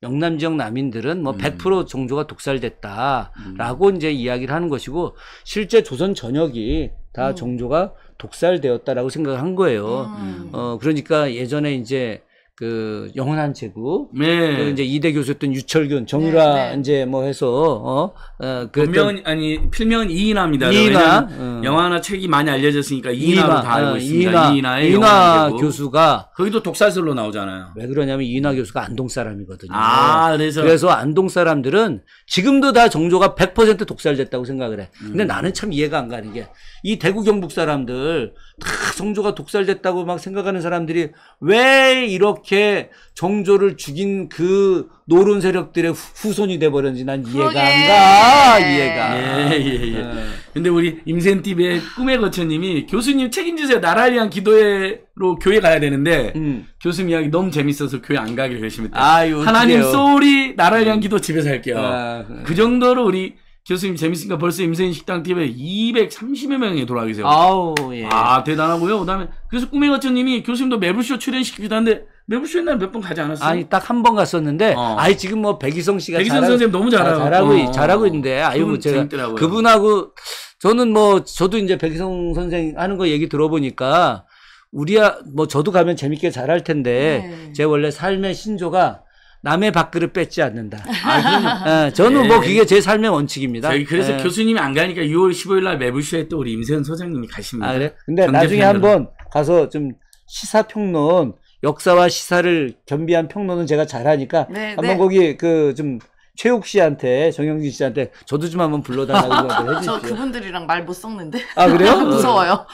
영남 지역 남인들은 뭐100% 음. 종조가 독살됐다라고 음. 이제 이야기를 하는 것이고 실제 조선 전역이 다 음. 종조가 독살되었다라고 생각을 한 거예요. 음. 어 그러니까 예전에 이제 그 영원한 제국 네. 그 이제 이대 교수였던 유철균 정유라 네, 네. 이제 뭐 해서 어, 어 그랬명명 아니 필명은 이인하입니다. 이인하 음. 영화나 책이 많이 알려졌으니까 이인하로 다 알고 어, 있습니다. 이인하, 이인하 교수가 거기도 독살설로 나오잖아요. 왜 그러냐면 이인하 교수가 안동 사람이거든요. 아 그래서 그래서 안동 사람들은 지금도 다 정조가 100% 독살됐다고 생각을 해. 음. 근데 음. 나는 참 이해가 안 가는 게 이 대구 경북 사람들 다 정조가 독살됐다고 막 생각하는 사람들이 왜 이렇게 어떻게 정조를 죽인 그 노론 세력들의 후손이 돼버렸는지 난 이해가 안 가. 이해가. 예, 예, 예. 네. 근데 우리 임센티브의 꿈의 거처님이 교수님 책임지세요. 나라를 위한 기도회로 교회 가야 되는데 음. 교수님 이야기 너무 재밌어서 교회 안 가기로 결심했다. 아유, 하나님 소울이 나라를 위한 기도 집에서 할게요. 아, 그래. 그 정도로 우리 교수님 재밌으니까 벌써 임세인 식당 TV에 230여 명이 돌아와 계세요. 아우, 예. 아, 대단하고요. 그 다음에, 그래서 꿈의 거처님이 교수님도 매블쇼 출연시키기도 한데, 매부쇼 옛날 에몇 번 가지 않았어요? 아니 딱 한 번 갔었는데 어. 아니 지금 뭐 백이성 씨가 백이성 잘하, 선생님 너무 잘하고 잘하고, 어. 잘하고 있는데 아이고 뭐 제가 재밌더라고요. 그분하고 저는 뭐 저도 이제 백이성 선생 하는 거 얘기 들어보니까 우리야 뭐 저도 가면 재밌게 잘할 텐데 네. 제 원래 삶의 신조가 남의 밥그릇 뺏지 않는다. 아, 예, 뭐 네, 저는 네. 뭐 그게 제 삶의 원칙입니다. 그래서 네. 교수님이 안 가니까 6월 15일 날 매부쇼에 또 우리 임세현 소장님이 가십니다. 아, 그래? 근데 나중에 한번 가서 좀 시사평론 역사와 시사를 겸비한 평론은 제가 잘하니까 네, 네, 한번 네. 거기 그 좀 최욱 씨한테 정영진 씨한테 저도 좀 한번 불러달라고 해주십시저 그분들이랑 말못 섞는데. 아 그래요? 무서워요.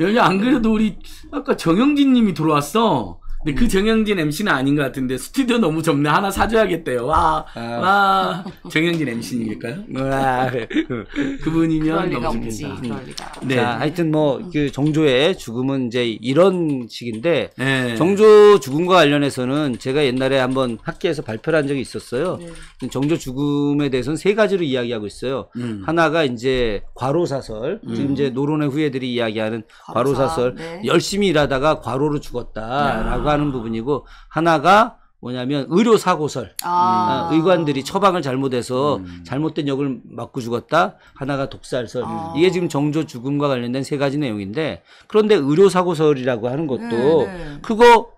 여기 음. 안 그래도 우리 아까 정영진님이 들어왔어. 근데 그 음. 정영진 MC는 아닌 것 같은데 스튜디오 너무 좁네 하나 사줘야겠대요. 와, 아. 정영진 MC니까요. 와 음. 아, 음. 그분이면 너무 좋겠다. 네, 자, 하여튼 뭐 그 정조의 죽음은 이제 이런 식인데 네. 정조 죽음과 관련해서는 제가 옛날에 한번 학계에서 발표를 한 적이 있었어요. 네. 정조 죽음에 대해서는 세 가지로 이야기하고 있어요. 음. 하나가 이제 과로사설, 음. 지금 이제 노론의 후예들이 이야기하는 과로사, 과로사설, 네. 열심히 일하다가 과로로 죽었다라고. 하는 부분이고 하나가 뭐냐면 의료 사고설 아. 아. 의관들이 처방을 잘못해서 음. 잘못된 역을 맞고 죽었다 하나가 독살설 아. 이게 지금 정조 죽음과 관련된 세 가지 내용인데 그런데 의료 사고설이라고 하는 것도 네, 네, 그거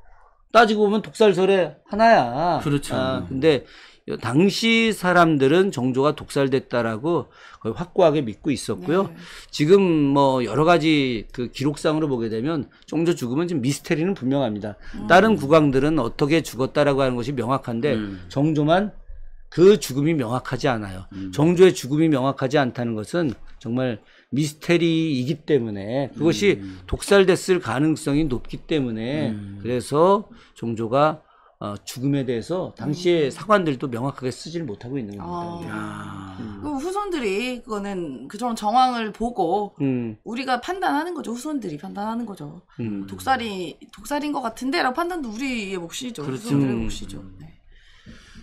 따지고 보면 독살설의 하나야 그렇죠 아, 근데 당시 사람들은 정조가 독살됐다라고 거의 확고하게 믿고 있었고요. 네. 지금 뭐 여러 가지 그 기록상으로 보게 되면 정조 죽음은 지금 미스테리는 분명합니다. 음. 다른 국왕들은 어떻게 죽었다라고 하는 것이 명확한데 음. 정조만 그 죽음이 명확하지 않아요. 음. 정조의 죽음이 명확하지 않다는 것은 정말 미스테리이기 때문에 그것이 음. 독살됐을 가능성이 높기 때문에 음. 그래서 정조가 어, 죽음에 대해서 당시의 음. 사관들도 명확하게 쓰지를 못하고 있는 겁니다. 아. 음. 그 후손들이 그거는 그런 정황을 보고 음. 우리가 판단하는 거죠. 후손들이 판단하는 거죠. 음. 독살이 독살인 것 같은데라고 판단도 우리의 몫이죠. 그렇죠. 후손들의 음. 몫이죠. 네.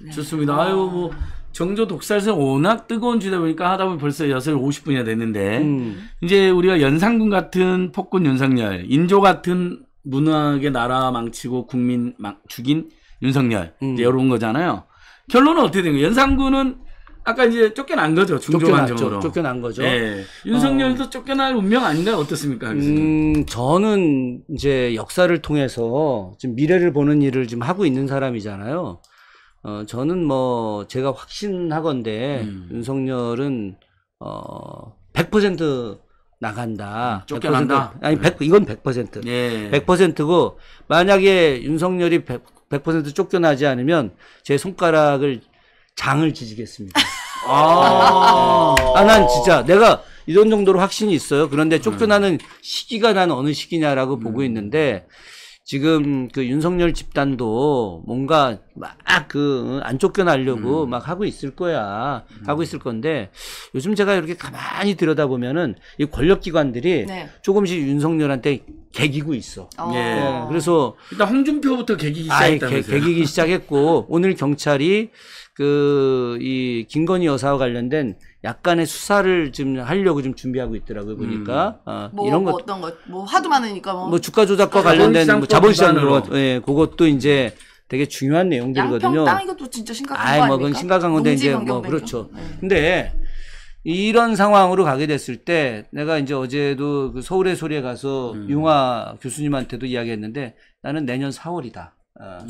네. 좋습니다. 아유 뭐 정조 독살세 워낙 뜨거운 주다 보니까 하다 보면 벌써 6시 5 0분이 됐는데 음. 이제 우리가 연상군 같은 폭군 연상열, 인조 같은 문학의 나라 망치고 국민 망, 죽인 윤석열 음. 이제 이런 거잖아요. 결론은 어떻게 된 거예요? 연산군은 아까 이제 쫓겨난 거죠 중조만정으로 쫓겨난, 거죠. 예. 어. 윤석열도 어. 쫓겨날 운명 아닌가요? 어떻습니까? 그 음, 저는 이제 역사를 통해서 지금 미래를 보는 일을 지금 하고 있는 사람이잖아요. 어, 저는 뭐 제가 확신하건데 음. 윤석열은 어, 100% 나간다. 음, 쫓겨난다. 100%, 아니 100 이건 100%. 예. 100%고 만약에 윤석열이 100, 100% 쫓겨나지 않으면 제 손가락을 장을 지지겠습니다. 아, 아, 난 진짜 내가 이런 정도로 확신이 있어요. 그런데 쫓겨나는 시기가 난 어느 시기냐라고 음. 보고 있는데 지금 그 윤석열 집단도 뭔가 막 그 안 쫓겨나려고 음. 막 하고 있을 거야. 음. 하고 있을 건데 요즘 제가 이렇게 가만히 들여다보면은 이 권력기관들이 네. 조금씩 윤석열한테 개기고 있어. 어. 예. 네. 그래서 일단 홍준표부터 개기기 시작했다면서요. 개, 개기기 시작했고 오늘 경찰이 그 이 김건희 여사와 관련된 약간의 수사를 지금 하려고 좀 준비하고 있더라고요 보니까 음. 아, 뭐, 이런 뭐것 어떤 것뭐 화도 많으니까 뭐, 뭐 주가 조작과 주 관련된 자본시장 뭐 자본시장 으로 것, 예, 그것도 이제 되게 중요한 내용들이거든요. 양평 땅 이것도 진짜 심각한 아이, 뭐 거 아닙니까? 뭐 그건 심각한 건데 이제 뭐 그렇죠. 네. 근데 이런 상황으로 가게 됐을 때 내가 이제 어제도 그 서울의 소리에 가서 음. 융화 교수님한테도 이야기했는데 나는 내년 4월이다. 어. 아, 음.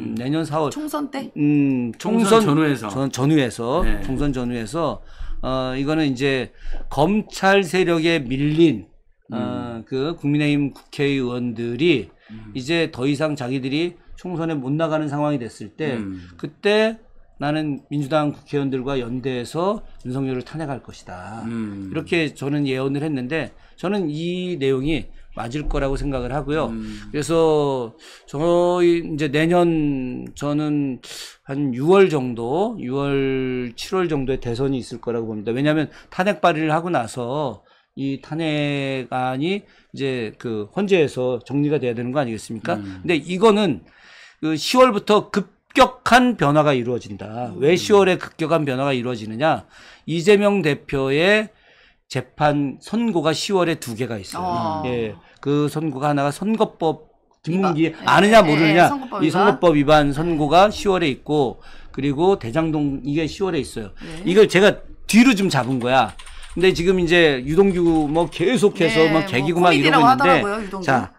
음. 내년 4월 총선 때? 음, 총선, 총선 전후에서 전, 전후에서 네. 총선 전후에서 어 이거는 이제 검찰 세력에 밀린 어, 음. 그 국민의힘 국회의원들이 음. 이제 더 이상 자기들이 총선에 못 나가는 상황이 됐을 때 그때 나는 민주당 국회의원들과 연대해서 윤석열을 탄핵할 것이다. 음. 이렇게 저는 예언을 했는데 저는 이 내용이 맞을 거라고 생각을 하고요. 음. 그래서 저희 이제 내년 저는 한 6월 정도, 6월 7월 정도에 대선이 있을 거라고 봅니다. 왜냐하면 탄핵 발의를 하고 나서 이 탄핵안이 이제 그 헌재에서 정리가 돼야 되는 거 아니겠습니까? 음. 근데 이거는 그 10월부터 급 급격한 변화가 이루어진다. 음. 왜 10월에 급격한 변화가 이루어지느냐? 이재명 대표의 재판 선고가 10월에 두 개가 있어요. 어. 예, 그 선고가 하나가 선거법 김문기 예, 아느냐 예, 모르느냐 예, 선거법 이 선거법 위반 예. 선고가 10월에 있고 그리고 대장동 이게 10월에 있어요. 예. 이걸 제가 뒤로 좀 잡은 거야. 근데 지금 이제 유동규 뭐 계속해서 예, 막개기구뭐막 뭐 이러고 있는데 하더라고요, 자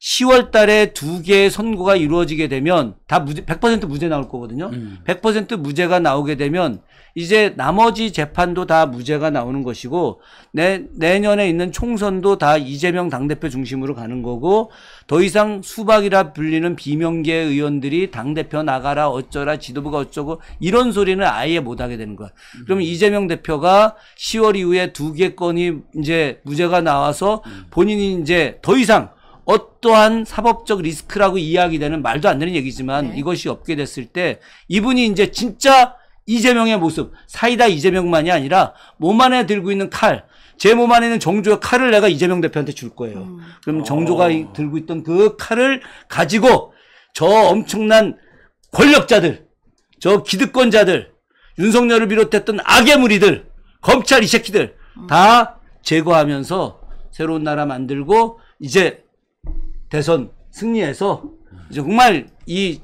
10월 달에 두 개의 선고가 이루어지게 되면 다 무죄, 100% 무죄 나올 거거든요. 음. 100% 무죄가 나오게 되면 이제 나머지 재판도 다 무죄가 나오는 것이고 내, 내년에 있는 총선도 다 이재명 당대표 중심으로 가는 거고 더 이상 수박이라 불리는 비명계 의원들이 당대표 나가라 어쩌라 지도부가 어쩌고 이런 소리는 아예 못 하게 되는 거야. 음. 그럼 이재명 대표가 10월 이후에 두 개 건이 이제 무죄가 나와서 음. 본인이 이제 더 이상 어떠한 사법적 리스크라고 이야기되는 말도 안 되는 얘기지만 네. 이것이 없게 됐을 때 이분이 이제 진짜 이재명의 모습 사이다 이재명만이 아니라 몸 안에 들고 있는 칼 제 몸 안에 있는 정조의 칼을 내가 이재명 대표한테 줄 거예요. 음. 그럼 어. 정조가 오. 들고 있던 그 칼을 가지고 저 엄청난 권력자들, 저 기득권자들, 윤석열을 비롯했던 악의 무리들, 검찰 이 새끼들 다 음. 제거하면서 새로운 나라 만들고 이제 대선 승리해서 이제 정말 이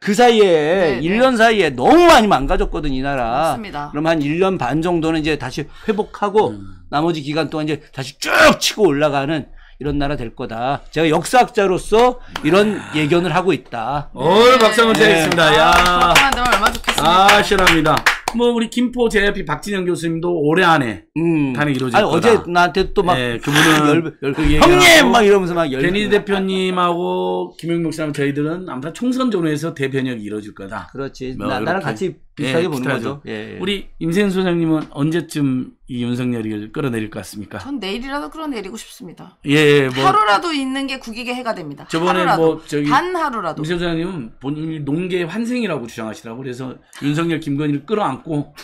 그 사이에 네, 1년 사이에 너무 많이 망가졌거든 이 나라. 맞습니다. 그럼 한 1년 반 정도는 이제 다시 회복하고 음. 나머지 기간 동안 이제 다시 쭉 치고 올라가는 이런 나라 될 거다. 제가 역사학자로서 이런 예견을 하고 있다. 네. 오, 박수 한번 네. 드리겠습니다. 네. 야. 아, 얼마 좋겠습니까? 아, 실합니다. 뭐 우리 김포 제이피 박진영 교수님도 올해 안에 음. 단행 이루어질 아니, 거다. 어제 나한테 또막 네, 예, 그분은 열, 열, 그 형님 막 이러면서 막 베니 대표님하고 김영복 씨랑 저희들은 아무튼 총선 전후에서 대변역이 이루어질 거다. 그렇지. 뭐 나, 나랑 같이 비슷하게 예, 보는 비슷하죠. 거죠. 예, 예. 우리 임세현 소장님은 언제쯤 이 윤석열이를 끌어내릴 것 같습니까? 전 내일이라도 끌어내리고 싶습니다. 예, 예, 뭐 하루라도 있는 게 국익의 해가 됩니다. 저번에 뭐 하루라도. 뭐 저기 단 하루라도 임세현 소장님은 본인이 농계 환생이라고 주장하시라고 그래서 윤석열 김건희를 끌어안고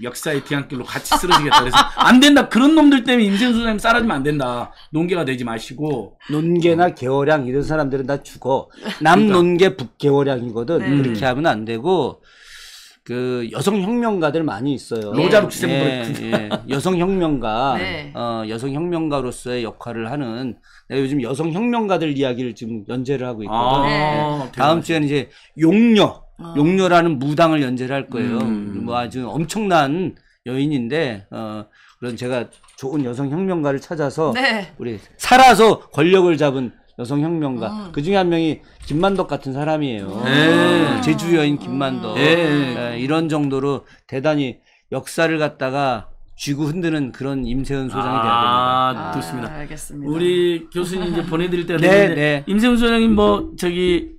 역사의 뒤안길로 같이 쓰러지겠다 그래서 안 된다 그런 놈들 때문에 임세현 소장님 싸라지면 안 된다 논개가 되지 마시고 논개나 개월량 이런 사람들은 다 죽어 네. 남 그러니까. 논개 북 개월량이거든 네. 그렇게 하면 안 되고 그 여성 혁명가들 많이 있어요. 로자 예. 룩셈부르크. 예, 예. 여성 혁명가, 네. 어, 여성 혁명가로서의 역할을 하는 내가 요즘 여성 혁명가들 이야기를 지금 연재를 하고 있거든요. 아, 네. 네. 다음 주에는 이제 용녀, 아. 용녀라는 무당을 연재를 할 거예요. 음. 뭐 아주 엄청난 여인인데 어, 그런 제가 좋은 여성 혁명가를 찾아서 네. 우리 살아서 권력을 잡은 여성 혁명가 음. 아. 그 중에 한 명이 김만덕 같은 사람이에요. 네. 아. 제주 여인 김만덕 네. 네. 이런 정도로 대단히 역사를 갖다가 쥐고 흔드는 그런 임세훈 소장이 돼야 아, 됩니다. 아, 아 좋습니다. 아, 알겠습니다. 우리 교수님 이제 보내드릴 때가 네, 됐는데 네, 네. 임세훈 소장님 뭐 저기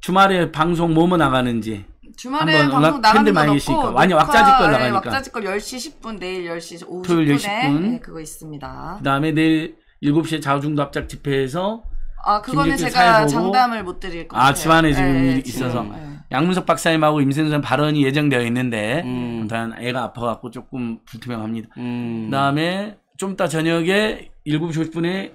주말에 방송 뭐뭐 나가는지 주말에 방송 나가는 건 없고 아니 왁자지껄 네, 나가니까 왁자지껄 10시 10분 내일 10시 50분에 토요일 10분. 네, 그거 있습니다. 그다음에 내일 7시에 자우중도합작 집회에서 아 그거는 제가 장담을 못 드릴 것같아요아 집안에 지금 네, 있어서 네. 양문석 박사님하고 임선선 발언이 예정되어 있는데 음. 일단 애가 아파갖고 조금 불투명합니다. 음. 그다음에 좀 이따 저녁에 7시 50분에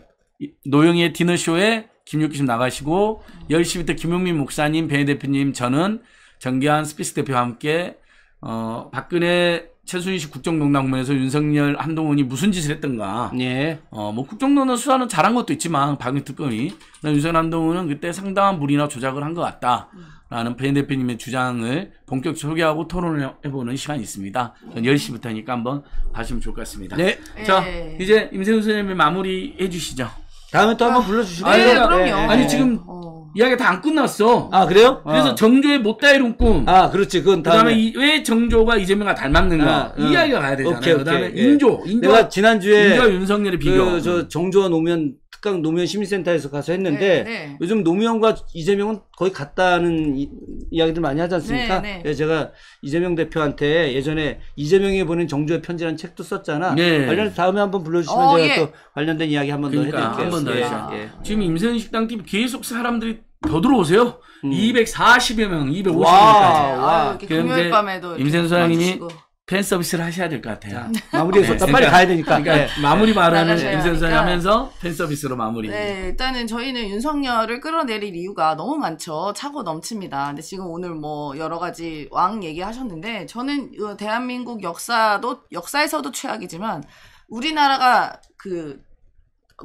노영희의 디너쇼에 김용기씨 나가시고 10시부터 김용민 목사님, 배희 대표님, 저는 정기환 스피스 대표와 함께 어 박근혜 최순실 국정농단국면에서 윤석열 한동훈이 무슨 짓을 했던가. 예. 어뭐 국정농단 수사는 잘한 것도 있지만 방위특검이 윤석열 한동훈은 그때 상당한 무리나 조작을 한 것 같다라는 배인 대표님의 주장을 본격 소개하고 토론을 해보는 시간이 있습니다. 10시부터니까 한번 봐주시면 좋을 것 같습니다. 네. 자 예. 이제 임세훈 선생님이 마무리 해주시죠. 다음에 또 아, 한번 불러주시고요. 네, 네, 그럼요. 예, 예. 아니 지금 어. 이야기다안 끝났어. 아 그래요? 그래서 아. 정조의 못다 이룬 꿈. 아 그렇지 그건 그다음에 이, 왜 정조가 이재명과 닮았는가 아, 이 이야기가 가야 되잖아요. 오케이, 그다음에 예. 인조, 인조. 내가 지난주에 인조와 윤석열의 그 비교. 그, 저 정조와 노무현 특강 노무현 시민센터에서 가서 했는데 네, 네. 요즘 노무현과 이재명은 거의 같다는 이, 야기들 많이 하지 않습니까? 네, 네. 예, 제가 이재명 대표한테 예전에 이재명이 보낸 정조의 편지라는 책도 썼잖아. 네. 관련해서 다음에 한번 불러주시면 어, 제가 예. 또 관련된 이야기 한번 그러니까, 더 해드릴게요. 한번 더 예. 예. 지금 임선식당 TV 계속 사람들이 더 들어오세요. 음. 240여 명, 250명까지. 와, 금요일 밤에도 임세현 소장님이 팬 서비스를 하셔야 될 것 같아요. 네. 마무리해서 네, 빨리 그러니까 가야 되니까. 그러니까 네. 마무리 네. 말하는 임선생 하면서 팬 서비스로 마무리. 네, 일단은 저희는 윤석열을 끌어내릴 이유가 너무 많죠. 차고 넘칩니다. 근데 지금 오늘 뭐 여러 가지 왕 얘기하셨는데 저는 어, 대한민국 역사도 역사에서도 최악이지만 우리나라가 그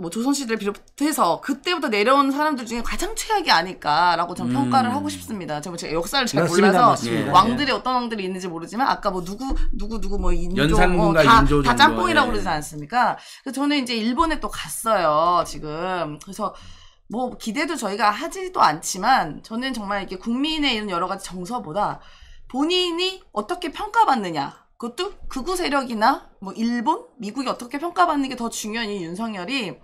뭐 조선시대를 비롯해서 그때부터 내려온 사람들 중에 가장 최악이 아닐까라고 전 음. 평가를 하고 싶습니다. 뭐 제가 역사를 잘 맞습니다, 몰라서 맞습니다. 예. 왕들이 예. 어떤 왕들이 있는지 모르지만 아까 뭐 누구 누구 누구 뭐 인조 뭐다 인조 다 짬뽕이라고 예. 그러지 않습니까? 그래서 저는 이제 일본에 또 갔어요 지금 그래서. 뭐 기대도 저희가 하지도 않지만 저는 정말 이게 국민의 이런 여러 가지 정서보다 본인이 어떻게 평가받느냐 그것도 극우 세력이나 뭐 일본, 미국이 어떻게 평가받는 게 더 중요한 이 윤석열이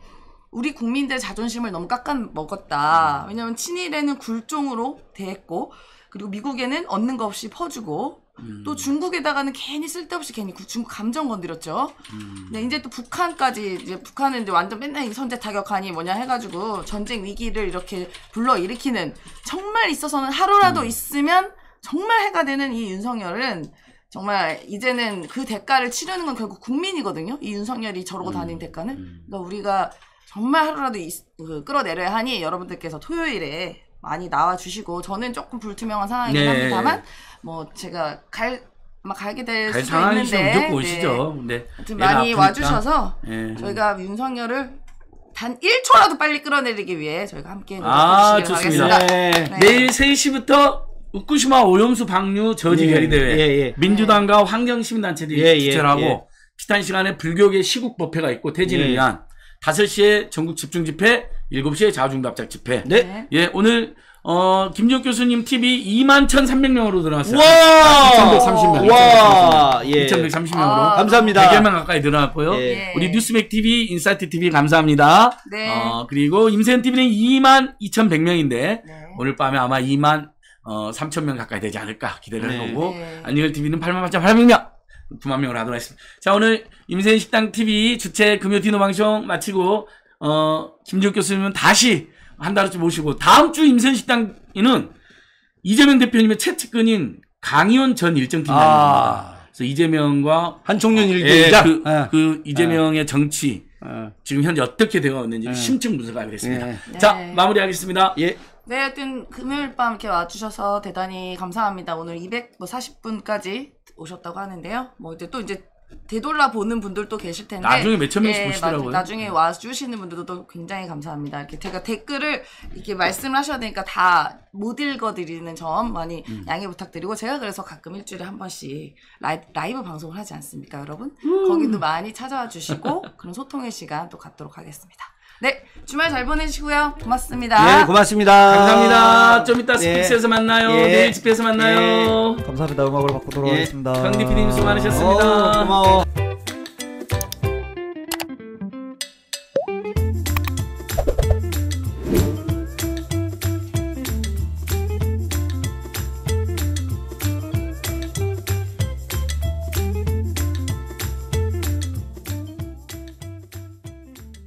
우리 국민들의 자존심을 너무 깎아먹었다. 왜냐면 하 친일에는 굴종으로 대했고 그리고 미국에는 얻는 거 없이 퍼주고 음. 또 중국에다가는 괜히 쓸데없이 괜히 중국 감정 건드렸죠. 음. 근데 이제 또 북한까지 이제 북한은 이제 완전 맨날 선제 타격하니 뭐냐 해가지고 전쟁 위기를 이렇게 불러 일으키는 정말 있어서는 하루라도 음. 있으면 정말 해가 되는 이 윤석열은 정말 이제는 그 대가를 치르는 건 결국 국민이거든요. 이 윤석열이 저러고 음, 다닌 대가는. 음. 그러니까 우리가 정말 하루라도 이, 그, 끌어내려야 하니 여러분들께서 토요일에 많이 나와 주시고 저는 조금 불투명한 상황이긴 네. 합니다만 뭐 제가 갈 아마 가게 될 수도 있는데 네. 오시죠. 네. 네. 많이 아프니까. 와주셔서 네. 저희가 윤석열을 단 1초라도 빨리 끌어내리기 위해 저희가 함께 노력해 아, 주시길 바라겠습니다. 네. 네. 내일 3시부터 후쿠시마 오염수 방류 저지 예, 결의대회 예, 예. 민주당과 환경시민단체들이 예, 주최 하고 비슷한 시간에 불교계 시국법회가 있고 태진을 예. 위한 5시에 전국 집중 집회 7시에 자중답작 집회 네. 예 오늘 어, 김지 교수님 TV 21,300명으로 늘어났어요. 와! 2,130명. 와! 2,130명. 예. 2,130명으로. 아, 감사합니다. 100여명 가까이 늘어났고요. 예. 우리 뉴스맥 TV, 인사이트 TV 감사합니다. 네. 어, 그리고 임세현 TV는 2만 2,100명인데 네. 오늘 밤에 아마 2만 어, 3 0 0 0명 가까이 되지 않을까 기대를 네. 하고 네. 안녕을 TV는 8만 8,800명 9만 명으로 하도록 하겠습니다. 자 오늘 임세인 식당 TV 주최 금요 디노 방송 마치고 어, 김지욱 교수님은 다시 한 달쯤 모시고 다음 주 임세인 식당에는 이재명 대표님의 채측근인 강의원 전 일정 팀장입니다. 아. 그래서 이재명과 한총년 어, 일대이자 예, 그, 아. 그 이재명의 아. 정치 예. 지금 현재 어떻게 되어 있는지 심층 분석하기로 습니다자 네. 마무리하겠습니다. 예. 네, 하여튼 금요일 밤 이렇게 와주셔서 대단히 감사합니다. 오늘 240분까지 뭐 오셨다고 하는데요. 뭐 이제 또 이제 되돌라 보는 분들도 계실 텐데 나중에 몇 천 명씩 예, 보시더라고요. 나, 중에 와주시는 분들도 굉장히 감사합니다. 이렇게 제가 댓글을 이렇게 말씀하셔야 을 되니까 다 못 읽어드리는 점 많이 음. 양해 부탁드리고 제가 그래서 가끔 일주일에 한 번씩 라이, 라이브 방송을 하지 않습니까, 여러분? 음. 거기도 많이 찾아와 주시고 그런 소통의 시간 또 갖도록 하겠습니다. 네, 주말 잘 보내시고요. 고맙습니다. 예, 고맙습니다. 감사합니다. 좀 이따 예. 스피스에서 만나요. 예. 내일 집에서 만나요. 예. 감사합니다. 음악으로 바꾸도록 예. 하겠습니다. 강디 PD님 수고 많으셨습니다. 오, 어, 고마워.